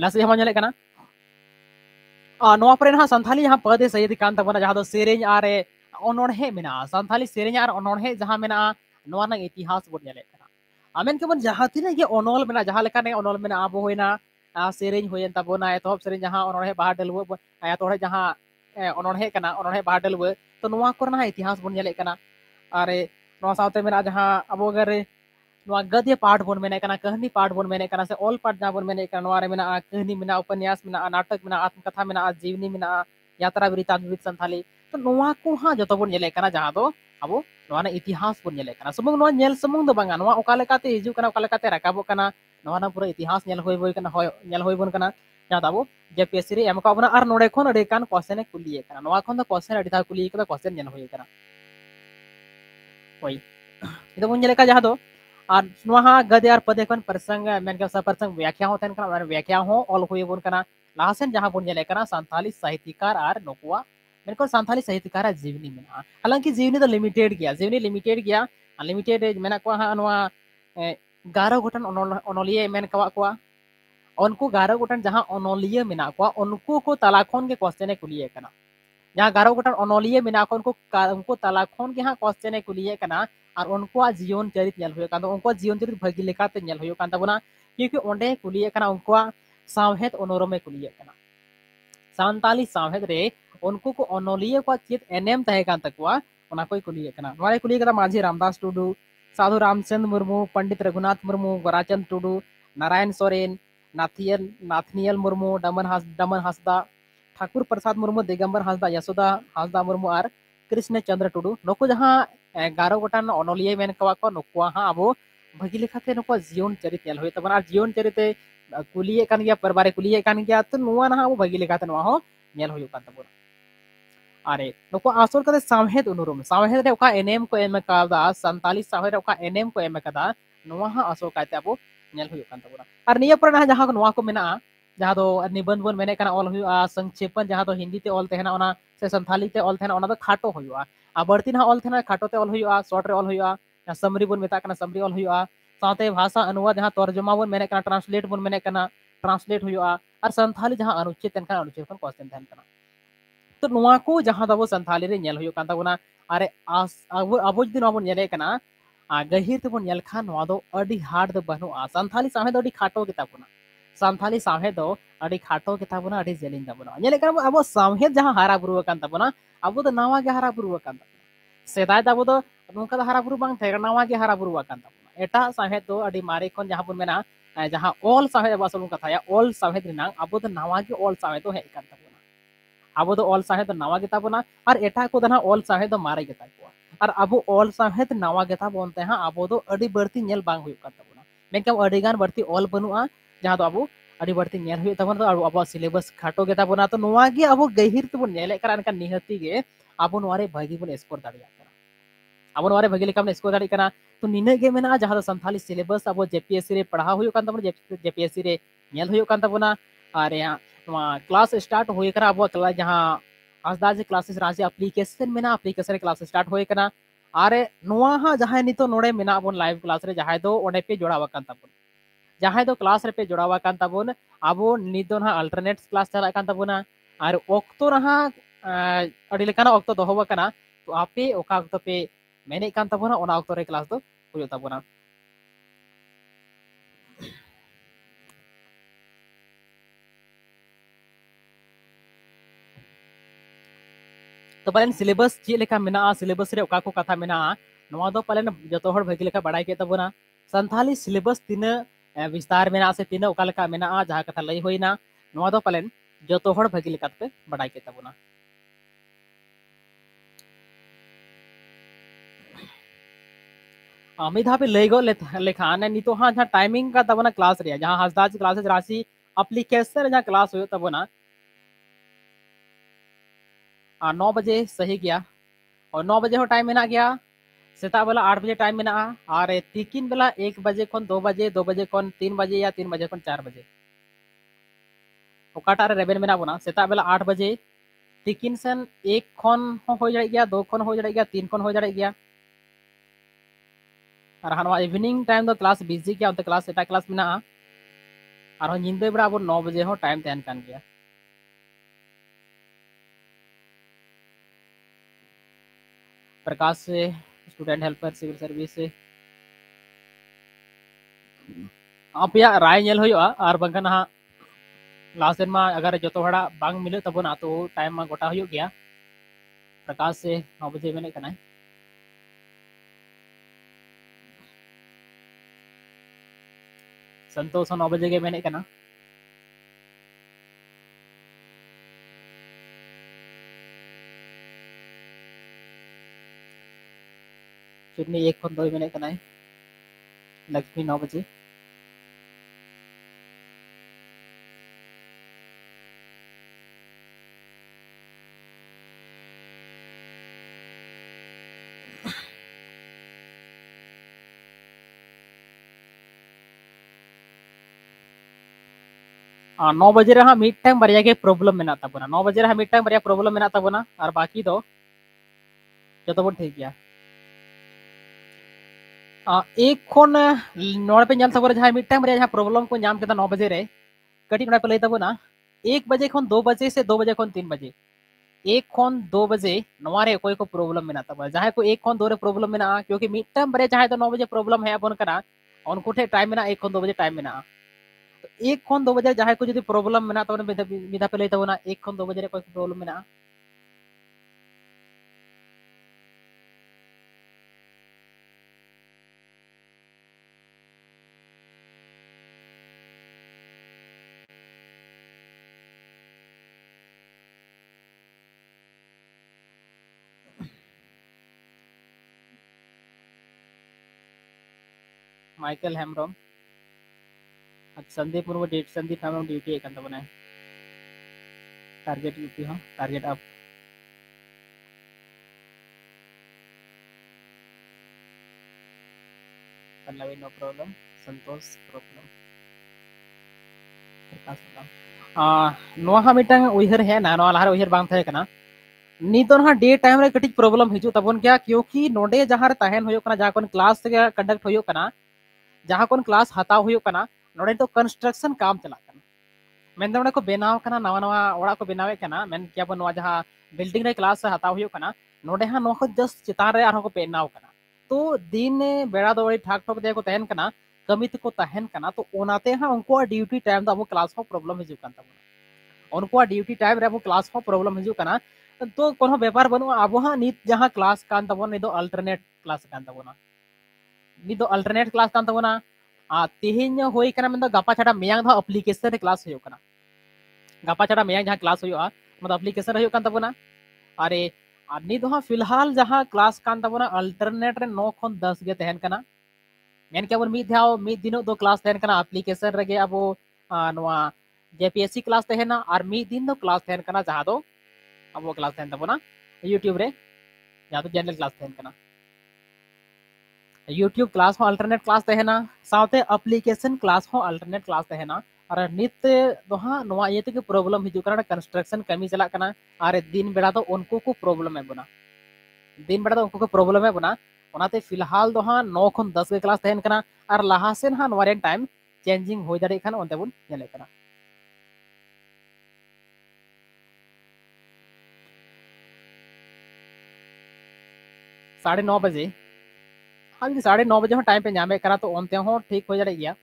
ᱚᱱᱟ ᱱᱚᱣᱟ ᱠᱚᱨᱮᱱ ᱦᱟᱸᱜ ᱥᱟᱱᱛᱟᱞᱤ ᱡᱟᱦᱟᱸ ᱯᱟᱹᱨᱫᱮᱥ ᱟᱹᱭᱟᱹᱫᱤ ᱠᱟᱱ ᱛᱟᱵᱚᱱᱟ ᱡᱟᱦᱟᱸ ᱫᱚ ᱥᱮᱨᱮᱧ ᱟᱨ ᱚᱱᱚᱬᱦᱮ ᱢᱮᱱᱟᱜᱼᱟ ᱥᱟᱱᱛᱟᱞᱤ ᱥᱮᱨᱮᱧ ᱟᱨ ᱚᱱᱚᱬᱦᱮ ᱡᱟᱦᱟᱸ ᱢᱮᱱᱟᱜᱼᱟ ᱱᱚᱣᱟ ᱨᱮᱱᱟᱜ ᱤᱛᱤᱦᱟᱥ ᱵᱚᱱ ᱧᱮᱞᱮᱫ ᱠᱟᱱᱟ ᱟᱢᱮᱱ ᱠᱮᱵᱚᱱ ᱡᱟᱦᱟᱸ ᱛᱤᱱᱟᱹᱜ ᱜᱮ ᱚᱱᱚᱞ ᱢᱮᱱᱟᱜᱼᱟ ᱡᱟᱦᱟᱸ ᱞᱮᱠᱟᱱ ᱚᱱᱚᱞ ᱢᱮᱱᱟᱜᱼᱟ ᱟᱵᱚ ᱦᱩᱭᱱᱟ ᱥᱮᱨᱮᱧ ᱦᱩᱭᱮᱱ ᱛᱟᱵᱚᱱᱟ ᱮᱛᱚᱦᱚᱵ ᱥᱮᱨᱮᱧ ᱡᱟᱦᱟं ᱚᱱᱚᱬᱦᱮ ᱵᱟᱦᱟ ᱰᱟᱹᱞᱣᱟᱹ ᱵᱚᱱ ᱮᱛᱚᱦᱚᱵ ᱡᱟᱦᱟᱸ ᱚᱱᱚᱬᱦᱮ ᱠᱟᱱᱟ ᱚᱱᱚᱬᱦᱮ ᱵᱟᱦᱟ ᱰᱟᱹᱞᱣᱟᱹ ᱛᱚ ᱱᱚᱣᱟ ᱠᱚᱨᱮᱱᱟᱜ ᱤᱛᱤᱦᱟᱥ ᱵᱚᱱ ᱧᱮᱞᱮᱫ ᱠᱟᱱᱟ ᱟᱨ ᱱᱚᱣᱟ ᱥᱟᱶᱛᱮ ᱢᱮᱱᱟᱜᱼᱟ ᱡᱟᱦᱟᱸ ᱟᱵᱚ ᱜᱟᱨᱮ गद्य पाठ बन मेना कहानी पार्ट बन मेना से ऑल पार्ट जहाँ बन मेना कहानी मे उपन्यास मे नाटक में आत्मकथा मे जीवनी मे यात्रा बिरी तदबिर संथाली तो ना को हाँ जो बन जहाँ तो, अब इतिहास बन सूमुंगल सूमुंगे राकाब रकाबना पूरा इतिहास जहाँ अब जेपीएससी रे एमका बना और नोडे खन अडे कान क्वेश्चन ए कुली एकना नोवा खन द क्वेश्चन अडी था कुली ᱱᱚᱣᱟ ᱜᱟᱫᱮ ᱟᱨ ᱯᱟᱫᱮ ᱠᱷᱚᱱ ᱯᱨᱚᱥᱚᱝ ᱢᱮᱱᱠᱷᱟᱱ ᱥᱟ ᱯᱨᱚᱥᱚᱝ ᱵᱮᱠᱷᱟ ᱦᱚᱸ ᱛᱟᱦᱮᱱ ᱠᱟᱱᱟ ᱟᱨ ᱵᱮᱠᱷᱟ ᱦᱚᱸ ᱚᱞ ᱦᱩᱭ ᱵᱚᱱ ᱠᱟᱱᱟ ᱞᱟᱦᱟᱥᱮᱱ ᱡᱟᱦᱟᱸ ᱵᱚᱱ ᱧᱮᱞᱮ ᱠᱟᱱᱟ ᱥᱟᱱᱛᱟᱞᱤ साहित्यकार आर नुकुआ मेरे सानी साहित्यकार जीवनी में हालांकि जीवनी तो लिमिटेड गया जीवनी लिमिटेड गया लिमिटेड मेना को हाँ गारो गोटन अनलिये मेन कवा उनको गारो गोटन जहाँ अनलिये मेना को उनको को तला खन के क्वेश्चन कुलिये कना जहाँ गारो गटन अनोलिए मेना को उनको तला खन के हाँ कस्टेने कुलिए और उनको जीवन चरित उनको जीवन चरित भागीते तो क्योंकि अंडे कुलिए उनको सावहेद अनोरमे कुलिए सानी सावहेद उनको को अनोलिए को चित एनेम तहेकान तकवा ओना कोई रामदास टुडू साधु रामचंद मुर्मू पंडित रघुनाथ मुर्मू गोराचंद टुडू नारायण सोरेन नाथियल नाथनियल मुर्मू डमन हास डमन हासदा ঠাকুর প্রসাদ মরমু দেগंबर हासदा यशोदा हासदा মরমু আর কৃষ্ণচন্দ্র টুডু নকু যাহা 11 গটা অনলিয়ে মেন কাওয়া কো নকুয়া হা আবু ভগি লিখাতে নকু জিয়ন চরি তেল হইতা বনা আর জিয়ন চরি তে কুলিয়ে কান গিয়া পরিবারে কুলিয়ে কান গিয়া ত নওয়া না আবু ভগি লিখাতে নওয়া হ মেল হইও কান তবো আর এ নকু আসর কাতে samhhed অনুরম samhhed রে ওকা এনএম কো এম কাদা 47 samhhed রে ওকা এনএম কো এম কাদা নওয়া হা আসো কাইতে আবু মেল হইও কান তবো আর নিয়া পর না যাহা নওয়া কো মেন আ जहाँ दो तो निबंध बन मेने ऑल संक्षेपण जहाँ दो तो हिंदी से संथाली ते ऑल तेहन तो खाटो हो बढ़ती ना ऑल खाटो ऑल शॉर्ट ऑल समरी बन मेता समरी ऑल हो भाषा अनुवाद जहाँ तर्जमा बन मेने ट्रांसलेट बन मेने ट्रांसलेट हो संथाली जहाँ अनुच्छेद अनुच्छेद क्वेश्चन तेहन तो को जहाँ दो संथाली अब जदि नुआ बन नेले कना गहिर ते बन नेल संथाली समय खाटो के ताबोना ᱥᱟᱱᱛᱷᱟᱞᱤ ᱥᱟᱶᱦᱮᱫ ᱫᱚ ᱟᱹᱰᱤ ᱠᱷᱟᱴᱚ ᱜᱮ ᱛᱟᱵᱚᱱᱟ ᱟᱹᱰᱤ ᱡᱮᱞᱮᱧ ᱛᱟᱵᱚᱱᱟ ᱧᱮᱞ ᱠᱟᱱᱟ ᱵᱚ ᱟᱵᱚ ᱥᱟᱶᱦᱮᱫ ᱡᱟᱦᱟᱸ ᱦᱟᱨᱟ ᱵᱩᱨᱩ ᱟᱠᱟᱱ ᱛᱟᱵᱚᱱᱟ ᱟᱵᱚ ᱫᱚ ᱱᱟᱣᱟ ᱜᱮ ᱦᱟᱨᱟ ᱵᱩᱨᱩ ᱟᱠᱟᱱ ᱛᱟᱵᱚᱱᱟ ᱥᱮᱫᱟᱭ ᱫᱚ ᱟᱵᱚ ᱫᱚ ᱱᱚᱝᱠᱟ ᱫᱚ ᱦᱟᱨᱟ ᱵᱩᱨᱩ ᱵᱟᱝ ᱛᱟᱦᱮᱸ ᱠᱟᱱᱟ ᱱᱟᱣᱟ ᱜᱮ ᱦᱟᱨᱟ ᱵᱩᱨᱩ ᱟᱠᱟᱱ ᱛᱟᱵᱚᱱᱟ ᱮᱴᱟᱜ ᱥᱟᱶᱦᱮᱫ ᱫᱚ ᱟᱹᱰᱤ ᱢᱟᱨᱮ ᱠᱷᱚᱱ ᱡᱟᱦᱟᱸ ᱵᱚᱱ ᱢᱮᱱᱟ ᱡᱟᱦᱟᱸ ᱚᱞ ᱥᱟᱶᱦᱮᱫ ᱟᱵᱚ ᱟᱥᱚᱞ ᱵᱚᱱ ᱠᱟᱛᱷᱟᱭᱟ ᱚᱞ ᱥᱟᱶᱦᱮᱫ ᱨᱮᱱᱟᱜ ᱟᱵᱚ ᱫᱚ ᱱᱟᱣᱟ ᱜᱮ ᱚᱞ ᱥᱟᱶᱦᱮᱫ ᱫᱚ ᱦᱮᱡ ᱟᱠᱟᱱ ᱛᱟᱵᱚᱱᱟ ᱟᱵᱚ ᱫᱚ ᱚᱞ ᱥᱟᱶᱦᱮᱫ ᱫᱚ ᱱᱟᱣᱟ ᱜᱮ ᱛᱟᱵᱚᱱᱟ ᱟᱨ ᱮᱴᱟᱜ ᱠᱚ ᱫᱚ ᱦᱟᱸᱜ ᱚᱞ ᱥᱟᱶᱦᱮᱫ ᱫᱚ ᱢᱟᱨᱮ ᱜᱮ ᱛᱟᱠᱚᱣᱟ और अब ऑल साहेद नावा गेता बोनते हैं अब दो अड़ी बढ़ती नेल बांग हुई करता बोना मैं क्या अड़ी गान बढ़ती ऑल बनुआ जहाँ तो अब ᱟᱹᱰᱤᱵᱟᱹᱲᱛᱤ ᱧᱮᱞ ᱦᱩᱭᱩᱜ ᱛᱟᱵᱚᱱᱟ ᱟᱨ ᱟᱵᱚᱣᱟᱜ ᱥᱤᱞᱮᱵᱟᱥ ᱠᱷᱟᱴᱚ ᱜᱮ ᱛᱟᱵᱚᱱᱟ ᱛᱚ ᱱᱚᱣᱟ ᱜᱮ ᱟᱵᱚ ᱜᱟᱹᱦᱤᱨ ᱛᱮᱵᱚᱱ ᱧᱮᱞᱮᱫ ᱠᱟᱱᱟ ᱮᱱᱠᱷᱟᱱ ᱱᱤᱦᱟᱹᱛᱤ ᱜᱮ ᱟᱵᱚ ᱱᱚᱣᱟ ᱨᱮ ᱵᱷᱟᱹᱜᱤ ᱵᱚᱱ ᱥᱠᱳᱨ ᱫᱟᱲᱮᱭᱟᱜ ᱠᱟᱱᱟ ᱟᱵᱚ ᱱᱚᱣᱟ ᱨᱮ ᱵᱷᱟᱹᱜᱤ ᱞᱮᱠᱟ ᱵᱚᱱ ᱥᱠᱳᱨ ᱫᱟᱲᱮᱭᱟᱜ ᱠᱟᱱᱟ ᱛᱚ ᱱᱤᱱᱟᱹᱜ ᱜᱮ ᱢᱮᱱᱟᱜᱼᱟ ᱡᱟᱦᱟᱸ ᱫᱚ ᱥᱟᱱᱛᱟᱞᱤ ᱥᱤᱞᱮᱵᱟᱥ ᱟᱵᱚ ᱡᱮᱯᱤএᱥᱥᱤ ᱨᱮ ᱯᱟᱲᱦᱟᱣ ᱦᱩᱭᱩᱜ ᱠᱟᱱ ᱛᱟᱵᱚᱱᱟ ᱡᱮᱯᱤএᱥᱥᱤ ᱨᱮ ᱧᱮᱞ ᱦᱩᱭᱩᱜ ᱠᱟᱱ ᱛᱟᱵᱚᱱᱟ ᱟᱨ ᱱᱚᱣᱟ ᱠᱞᱟᱥ ᱥᱴᱟᱨᱴ ᱦᱩᱭ ᱠᱟᱱᱟ ᱟᱵᱚᱣᱟᱜ ᱠᱞᱟᱥ ᱡᱟᱦᱟᱸ ᱟᱥᱫᱟ ᱡᱮ ᱠᱞᱟᱥᱮᱥ ᱨᱟᱡᱮ ᱮᱯᱞᱤᱠᱮᱥᱚᱱ ᱢᱮᱱᱟᱜᱼᱟ ᱮᱯᱞᱤᱠᱮᱥᱚᱱ ᱨᱮ ᱠᱞᱟᱥ ᱥᱴᱟᱨᱴ ᱦᱩᱭ ᱠᱟᱱᱟ ᱟᱨ ᱱᱚᱣᱟ ᱦᱟᱸᱜ ᱡᱟᱦᱟᱸᱭ ᱱᱤᱛᱚᱜ ᱱᱚᱰᱮ ᱢᱮᱱᱟᱜ ᱵᱚᱱ ᱞᱟᱭᱤᱵ ᱠᱞᱟᱥ ᱨᱮ ᱡᱟᱦᱟᱸᱭ ᱫᱚ ᱚᱸᱰᱮ ᱯᱮ ᱡᱚᱲᱟᱣ ᱟᱠᱟᱱ ᱛᱟᱵᱚᱱᱟ जहां तो क्लास रेपे जड़ावन अब ना अल्टरनेट क्लास चलना और वक्तो नहाँ वक्त दोहोक तो आपे वक्त पे मेने वक्तरे क्लास तो हूँ तो पाले सिलेबस चेक सिलेबस कथा मेना जो भागी बड़ा किए तबना सानी सिलेबस तना विस्तार में से का मे जहाँ कथा लई होना पालन जो तो भागी पे बड़ा तबना अमित हाँ लई गेखान नित टाइमिंग क्लास रहा क्लास राशि अप्लीकेशन जहाँ क्लास हो तबना नौ बजे सही गया और नौ बजे हो टाइम मना गया सेता बेला आठ बजे टाइम मेना और तीन बेला एक बजे खन दो बजे दो बजे खन तीन बजे या तीन बजे खन चार बजे अकाटारे रेबन मेना बोना सेता बेला आठ बजे तीन सेन एक खन हो जाएगा दो खन हो जाएगा तीन खन हो गया और हाँ इवनिंग टाइम तो क्लास बिजी गया क्लास एट क्लास मे और निंदे बड़ा अब नौ बजे हो टाइम तेन कर गया Prakash student helper civil service आप या राय नेल होया और बंगन हा लास्ट दिन मा अगर जो तो हड़ा बांग मिले तब ना तो टाइम में गोटा हो गया प्रकाश से नौ बजे मेने कनाय संतोष नौ बजे के मेने कना फिर एक फोन दो महीने लक्ष्मी नौ बजे नौ बजे रहा मिड टाइम के प्रॉब्लम में नौ बजे रहा मिड टाइम प्रॉब्लम में और बाकी जो तो ठीक है ᱮᱠ ᱠᱷᱚᱱ प्रब्लम को ᱧᱮᱞ ᱛᱟᱵᱚᱱᱟ ᱡᱟᱦᱟᱸ ᱢᱤᱫᱴᱟᱝ ᱵᱟᱨᱭᱟ ᱡᱟᱦᱟᱸ ᱯᱨᱚᱵᱞᱮᱢ ᱠᱚ ᱧᱟᱢ बजे खन 2 बजे से दो बजे खन तीन बजे 1 खन 2 बजे नवा कोई को प्रॉब्लम मेना तब जहां को 1 खन 2 रे प्रॉब्लम मेना क्योंकि मिटम बरे जहां तो 9 बजे प्रॉब्लम है अपन करा उनको ठे टाइम मेना 1 खन 2 बजे टाइम मेना तो 1 खन 2 बजे जहां को जदी प्रॉब्लम मेना तब मिदा पे ले तब ना 1 खन 2 बजे रे कोई प्रॉब्लम मेना माइकल हेमरम संदीप मुर्मू डेट संदीप हेमरम ड्यूटी एक अंदर बनाए टारगेट यूपी हाँ target up Pallavi no problem Santosh problem मिटांग उहर है ना नो लहर उहर ना डे टाइम रे प्रॉब्लम हिजु तबन क्योंकि नोडे जहां तहन क्लास कंडक्ट होयो ᱡᱟᱦᱟᱸ क्लास ᱠᱞᱟᱥ ᱦᱟᱛᱟᱣ ᱦᱩᱭᱩᱜ ᱠᱟᱱᱟ ᱱᱚᱰᱮ ᱫᱚ ᱠᱚᱱᱥᱴᱨᱟᱠᱥᱚᱱ ᱠᱟᱢ ᱪᱟᱞᱟᱜ ᱠᱟᱱᱟ ᱢᱮᱱᱫᱚ ᱱᱚᱰᱮ ᱠᱚ ᱵᱮᱱᱟᱣ ᱠᱟᱱᱟ ᱱᱟᱣᱟ ᱱᱟᱣᱟ ᱚᱲᱟᱜ ᱠᱚ ᱵᱮᱱᱟᱣᱮᱫ ᱠᱟᱱᱟ ᱢᱮᱱ ᱠᱮᱭᱟ ᱵᱚ ᱱᱚᱣᱟ ᱡᱟᱦᱟᱸ बिल्डिंग क्लास हत्या होना नोडे हाँ जस्ट चितान रे आरो तो दिन बेड़ा दो ठाक ठोक दे को कमी को तो उनको ड्यूटी टाइम दा क्लास हो प्रॉब्लम हिजु उनको ड्यूटी टाइम रे क्लास हो प्रॉब्लम हिजु कना तो कोनो व्यापार अब हाँ नित जहाँ class alternate class alternate class तेहन होना गपा छाटा मैं एप्लीकेशन क्लास होना गपा छाटा मैं जहाँ क्लास एप्लीकेशन होना अरे फिलहाल जहाँ क्लास तबना अल्टरनेट नौ खन दस गेनकेब दिन क्लास एप्लीकेशन रे अब जेपीएससी क्लास और दिन क्लास जहाँ अब क्लास यूट्यूब जनरल क्लास तहन करना यूट्यूब क्लास हो अल्टरनेट क्लास तहना साथ एप्लीकेशन क्लास हो अल्टरनेट क्लास तहना और नित दोहा नवा ये तक प्रॉब्लम हिजू करना कंस्ट्रक्शन कमी चला करना और दिन बेड़ा तो उनको को प्रॉब्लम है बना दिन बेड़ा तो उनको को प्रॉब्लम है बना ᱚᱱᱟᱛᱮ तो फिलहाल ᱫᱚ तो ᱦᱟᱸᱜ हाँ, नौ ᱠᱷᱚᱱ दस के क्लास तहन करना और लहा से ᱦᱟᱸᱜ ᱱᱚᱣᱟ टाइम चेंजिंग हो जाए खान ᱠᱷᱟᱱ ᱚᱱᱛᱮ ᱵᱚᱱ ᱧᱮᱞᱮᱫ साढ़े नौ बजे हाँ जी साढ़े नौ बजे हम टाइम पे न्यामे करा तो ओनते हो ठीक हो जाए गया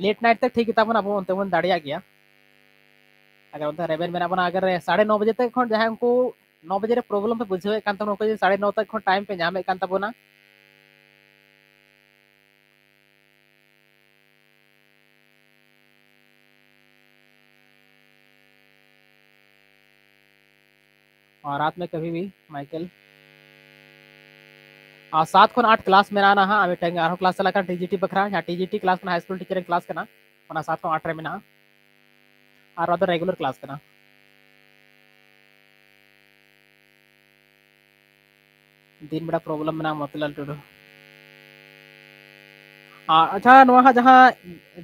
लेट नाइट तक ठीक तब अब ओनते बन दाड़ा गया अगर उनका रेबेन मेरा बना अगर साढ़े नौ बजे तक खन जहाँ उनको नौ बजे प्रॉब्लम पे बुझे उनको साढ़े नौ तक टाइम पे नामे ना और रात में कभी भी माइकल सात खन आठ क्लास में मेटी हाँ, और क्लास चला टी जी टी बखरा जहाँ T G T class high school teacher class सात खन आठ में रेगुलर क्लास करना दिन बड़ा प्रॉब्लम में मतलब टुडू अच्छा ना जहाँ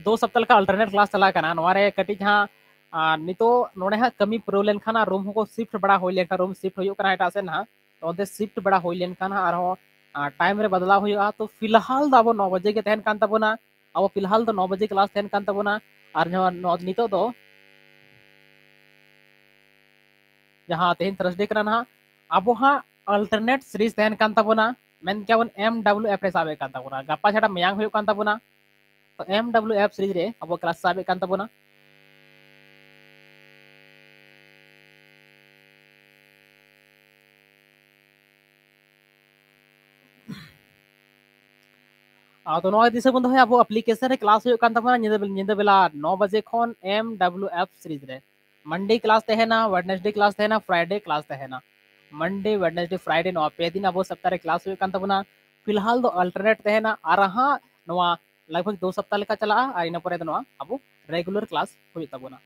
दो सप्ताह का अल्टरनेट क्लास चलाकर कटी जहाँ नित तो हाँ, ना कमी पुरे लेन रूम को सिफ्ट बड़ा होना रूम सिफ्ट होटा सेन हाँ तो सिफ्ट बड़ा होना और टाइम बदलाव हो तो फिलहाल दो तो नौ बजे के तहन तहनता अब फिलहाल तो नौ बजे क्लास तहन तहनता नित तेहन थर्सडे करा ना अब हाँ अल्टरनेट सीरीज तहन क्या बन एम डब्ल्यू एफ आवे गपा छाटा मैं तो एम डब्ल्यू एफ सीरीज अब क्लास आवे तबना ᱛᱚ ᱱᱚᱣᱟ ᱫᱤᱥᱟᱹ एम डब्ल्यू एफ सीरीज रे मंडे क्लास तहना वेडनेसडे क्लास तहना फ्राइडे क्लास तहना मंडे वेडनेसडे फ्राइडे पे दिन अब सप्ताह क्लास फिलहाल तो अल्टरनेट तहना लगभग दो सप्ताह लेखा चला अब रेगुलर क्लास होता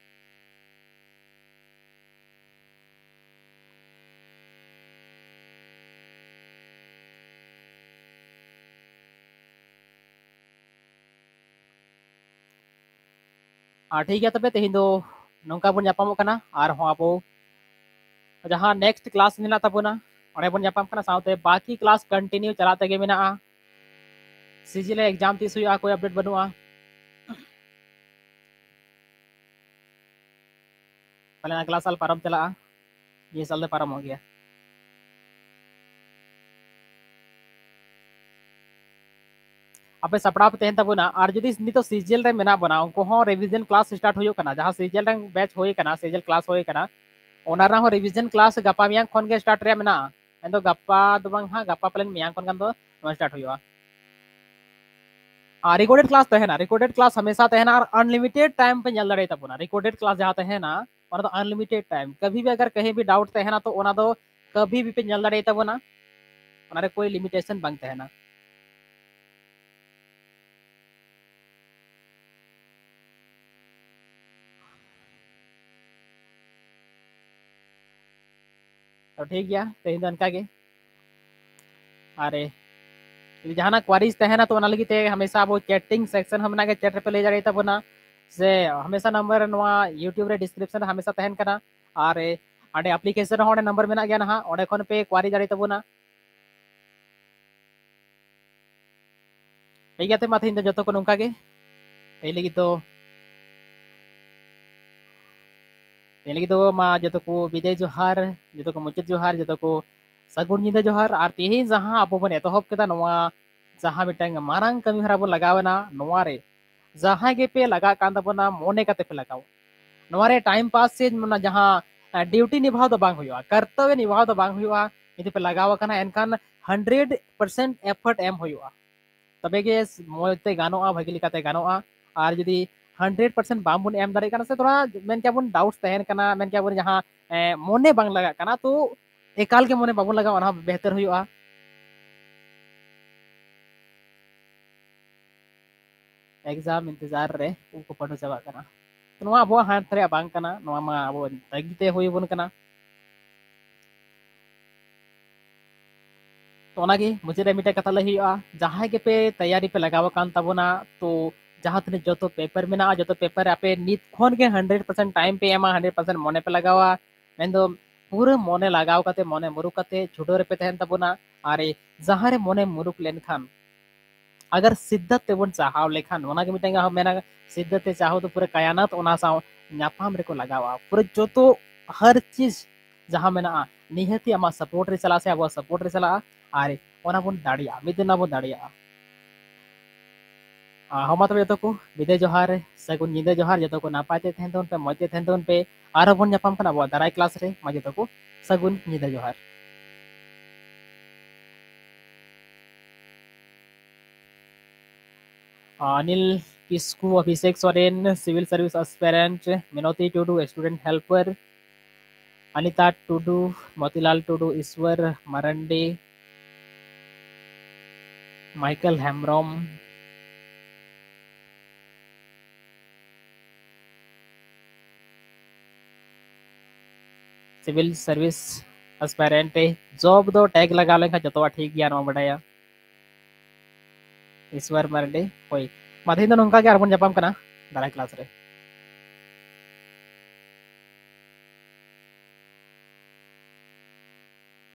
हाँ, ठीक है तब तेज दो नौका बोपाम तो जहाँ नेक्स्ट क्लास मेरा तबना अड़े बोपाम बाकी क्लास कंटिन्यू चलाते मे सीजिले एग्जाम तीस कोई अपडेट बनू पहले क्लास साल पारम चला ये साल तो पारम हो गया ᱟᱯᱮ ᱥᱟᱯᱲᱟᱣ ᱯᱮ ᱛᱟᱦᱮᱱ ᱛᱟᱵᱚᱱᱟ ᱟᱨ ᱡᱩᱫᱤ ᱱᱤᱛᱚᱜ ᱥᱤᱡᱮᱞ ᱨᱮ ᱢᱮᱱᱟᱜ ᱵᱚᱱᱟ ᱩᱱᱠᱩ ᱦᱚᱸ ᱨᱤᱵᱷᱤᱡᱚᱱ ᱠᱞᱟᱥ ᱥᱴᱟᱨᱴ ᱦᱩᱭᱩᱜ ᱠᱟᱱᱟ ᱡᱟᱦᱟᱸ ᱥᱤᱡᱮᱞ ᱨᱮ ᱵᱮᱪ ᱦᱩᱭ ᱠᱟᱱᱟ ᱥᱤᱡᱮᱞ ᱠᱞᱟस ᱦᱩᱭ ᱠᱟᱱᱟ ᱚᱱᱟ ᱨᱮᱦᱚᱸ ᱨᱤᱵᱷᱤᱡᱚᱱ ᱠᱞᱟᱥ ᱜᱟᱯᱟ ᱢᱮᱭᱟᱝ ᱠᱷᱚᱱ ᱜᱮ ᱥᱴᱟᱨᱴ ᱨᱮᱭᱟᱜ ᱢᱮᱱᱟᱜᱼᱟ ᱮᱱᱫᱚ ᱜᱟᱯᱟ ᱫᱚ ᱵᱟᱝ ᱦᱟᱸᱜ ᱜᱟᱯᱟ ᱯᱟᱞᱮᱱ ᱢᱮᱭᱟᱝ ᱠᱷᱚᱱ ᱜᱟᱱ ᱫᱚ ᱱᱚᱣᱟ ᱥᱴᱟᱨᱴ ᱦᱩᱭᱩᱜᱼᱟ ᱟᱨ ᱨᱮᱠᱚᱨᱰᱮᱰ ᱠᱞᱟᱥ ᱛᱟᱦᱮᱱᱟ ᱨᱮᱠᱚᱨᱰᱮᱰ ᱠᱞᱟᱥ ᱦᱟᱢᱮᱥᱟ तहना और अनलिमिटेड टाइम पे चल रही तबना रिकॉर्डेड क्लास जहाँ तहना और तो अनलिमिटेड टाइम कभी भी अगर कहीं भी डाउट तहना तो ओना दो कभी भी पे चल रही तबना और कोई लिमिटेशन बंग तहना तो ठीक गया तेज तो अनका अरे जहाँ क्वारीज तेना तो लगे हमेशा वो चैटिंग सेक्शन हम चैट पे ले जा रही था से हमेशा नंबर यूट्यूब डिस्क्रिप्शन हमेशा तहन करना और हाँ एप्लीकेशन हाँ नंबर मे ना हाँ पे क्वारी जा रही तबना ठीक है तेमा तेज जो को नौका तो ಬೆಳಗಿದು ಮಾ ಜೊತೆಕು ಬಿದೆ ಜೋಹಾರ್ ಜೊತೆಕು ಮುಚ್ಚದ ಜೋಹಾರ್ ಜೊತೆಕು ಸಗುಣ ನಿಂದ ಜೋಹಾರ್ ಆರ್ ತೆಹಿ ಜಹಾ ಅಬೋ ಬನ್ ಎತಹೋಬ್ ಕೆದ ನವಾ ಜಹಾ ಮಿಟಂಗ ಮಾರಂಗ್ ಕಮಿ ಹರ ಬೋ ಲಗಾವನ ನವಾರೆ ಜಹಾ ಗೆ ಪೆ ಲಗಾ ಕಾಂದ ಬನ ಮೋನೆ ಕತೆ ಪೆ ಲಗಾವ ನವಾರೆ ಟೈಮ್ ಪಾಸ್ ಸೇ ಮನ ಜಹಾ ಡ್ಯೂಟಿ ನಿಭಾವ ದ ಬಾಂಗ್ ಹುಯುವಾ ಕರ್ತವ್ಯ ನಿಭಾವ ದ ಬಾಂಗ್ ಹುಯುವಾ ಇದು ಪೆ ಲಗಾವ ಕನ ಎನ್ಕಾನ್ 100% ಎಫರ್ಟ್ ಎಮ್ ಹುಯುವಾ तबे गे मोते गानोआ भगिली काते गानोआ आर जदी हंड्रेड पार्सेंट बाबन एम दिन से थोड़ा डाउट्स जहाँ मन बा लगे तो एकाल मन बाबो लगा बेहतर हो एग्जाम इंतजार रे उनको पढ़ो चाबना तो अब हाथ दाना अब दागते हो तो मुझे मिट्टे कथा लैया जहाँ के पे तैयारी पे लगवा तो जहाँ जो तो पेपर में ना जो तो पेपर आप नीत खोन के हंड्रेड ᱦᱟᱱᱰᱨᱮᱰ टाइम पे एम हंड्रेड ᱦᱟᱱᱰᱨᱮᱰ ᱯᱟᱨᱥᱮᱱᱴ पे लगावा मैं तो पूरे मने लगाव करते मने मुरुक करते छुटो रे पे तहन ना अरे जहाँ रे मने मुरुक लेन खान अगर सिद्धत ते बन चाहो ले वना के मिटेंगे हम हाँ, मेना सिद्धत ते चाहो तो पूरे कयानत ओना सा नापाम रे को लगावा पूरे जो तो हर चीज जहाँ में ना निहती अमा सपोर्ट रे चला से अब सपोर्ट रे चला अरे ओना बन दाड़िया मिदना बन दाड़िया ᱦᱚᱢᱟ ᱛᱚᱵᱮ ᱡᱚᱛᱚ ᱠᱚ ᱵᱤᱫᱟᱹᱭ ᱡᱚᱦᱟᱨ ᱥᱟᱹᱜᱩᱱ ᱧᱤᱫᱟᱹ ᱡᱚᱦᱟᱨ ᱡᱚᱛᱚ ᱠᱚ ᱱᱟᱯᱟᱭ ᱛᱮ ᱛᱟᱦᱮᱱ ᱛᱟᱵᱚᱱ ᱯᱮ ᱢᱚᱡᱽ ᱛᱮ ᱛᱟᱦᱮᱱ ᱛᱟᱵᱚᱱ ᱯᱮ ᱟᱨᱦᱚᱸ ᱵᱚᱱ ᱧᱟᱯᱟᱢ ᱠᱟᱱᱟ ᱟᱵᱚᱣᱟᱜ ᱫᱟᱨᱟᱭ ᱠᱞᱟᱥ ᱨᱮ ᱢᱟ ᱡᱚᱛᱚ ᱠᱚ ᱥᱟᱹᱜᱩᱱ ᱧᱤᱫᱟᱹ ᱡᱚᱦᱟᱨ Anil Kisku Abhishek Soren civil service aspirant Minoti Tudu student helper Anita Tudu Motilal Tudu Ishwar Marandi Michael Hembrom civil service aspirant job दो टैग लगा लेखा जो तो ठीक गया नवा बड़ाया ईश्वर मरडे होई ᱢᱟᱫᱷᱤᱱ ᱫᱚ नौका ᱜᱮ ᱟᱨᱵᱚᱱ ᱧᱟᱯᱟᱢ ᱠᱟᱱᱟ ᱫᱟᱨᱟᱭ ᱠᱞᱟᱥ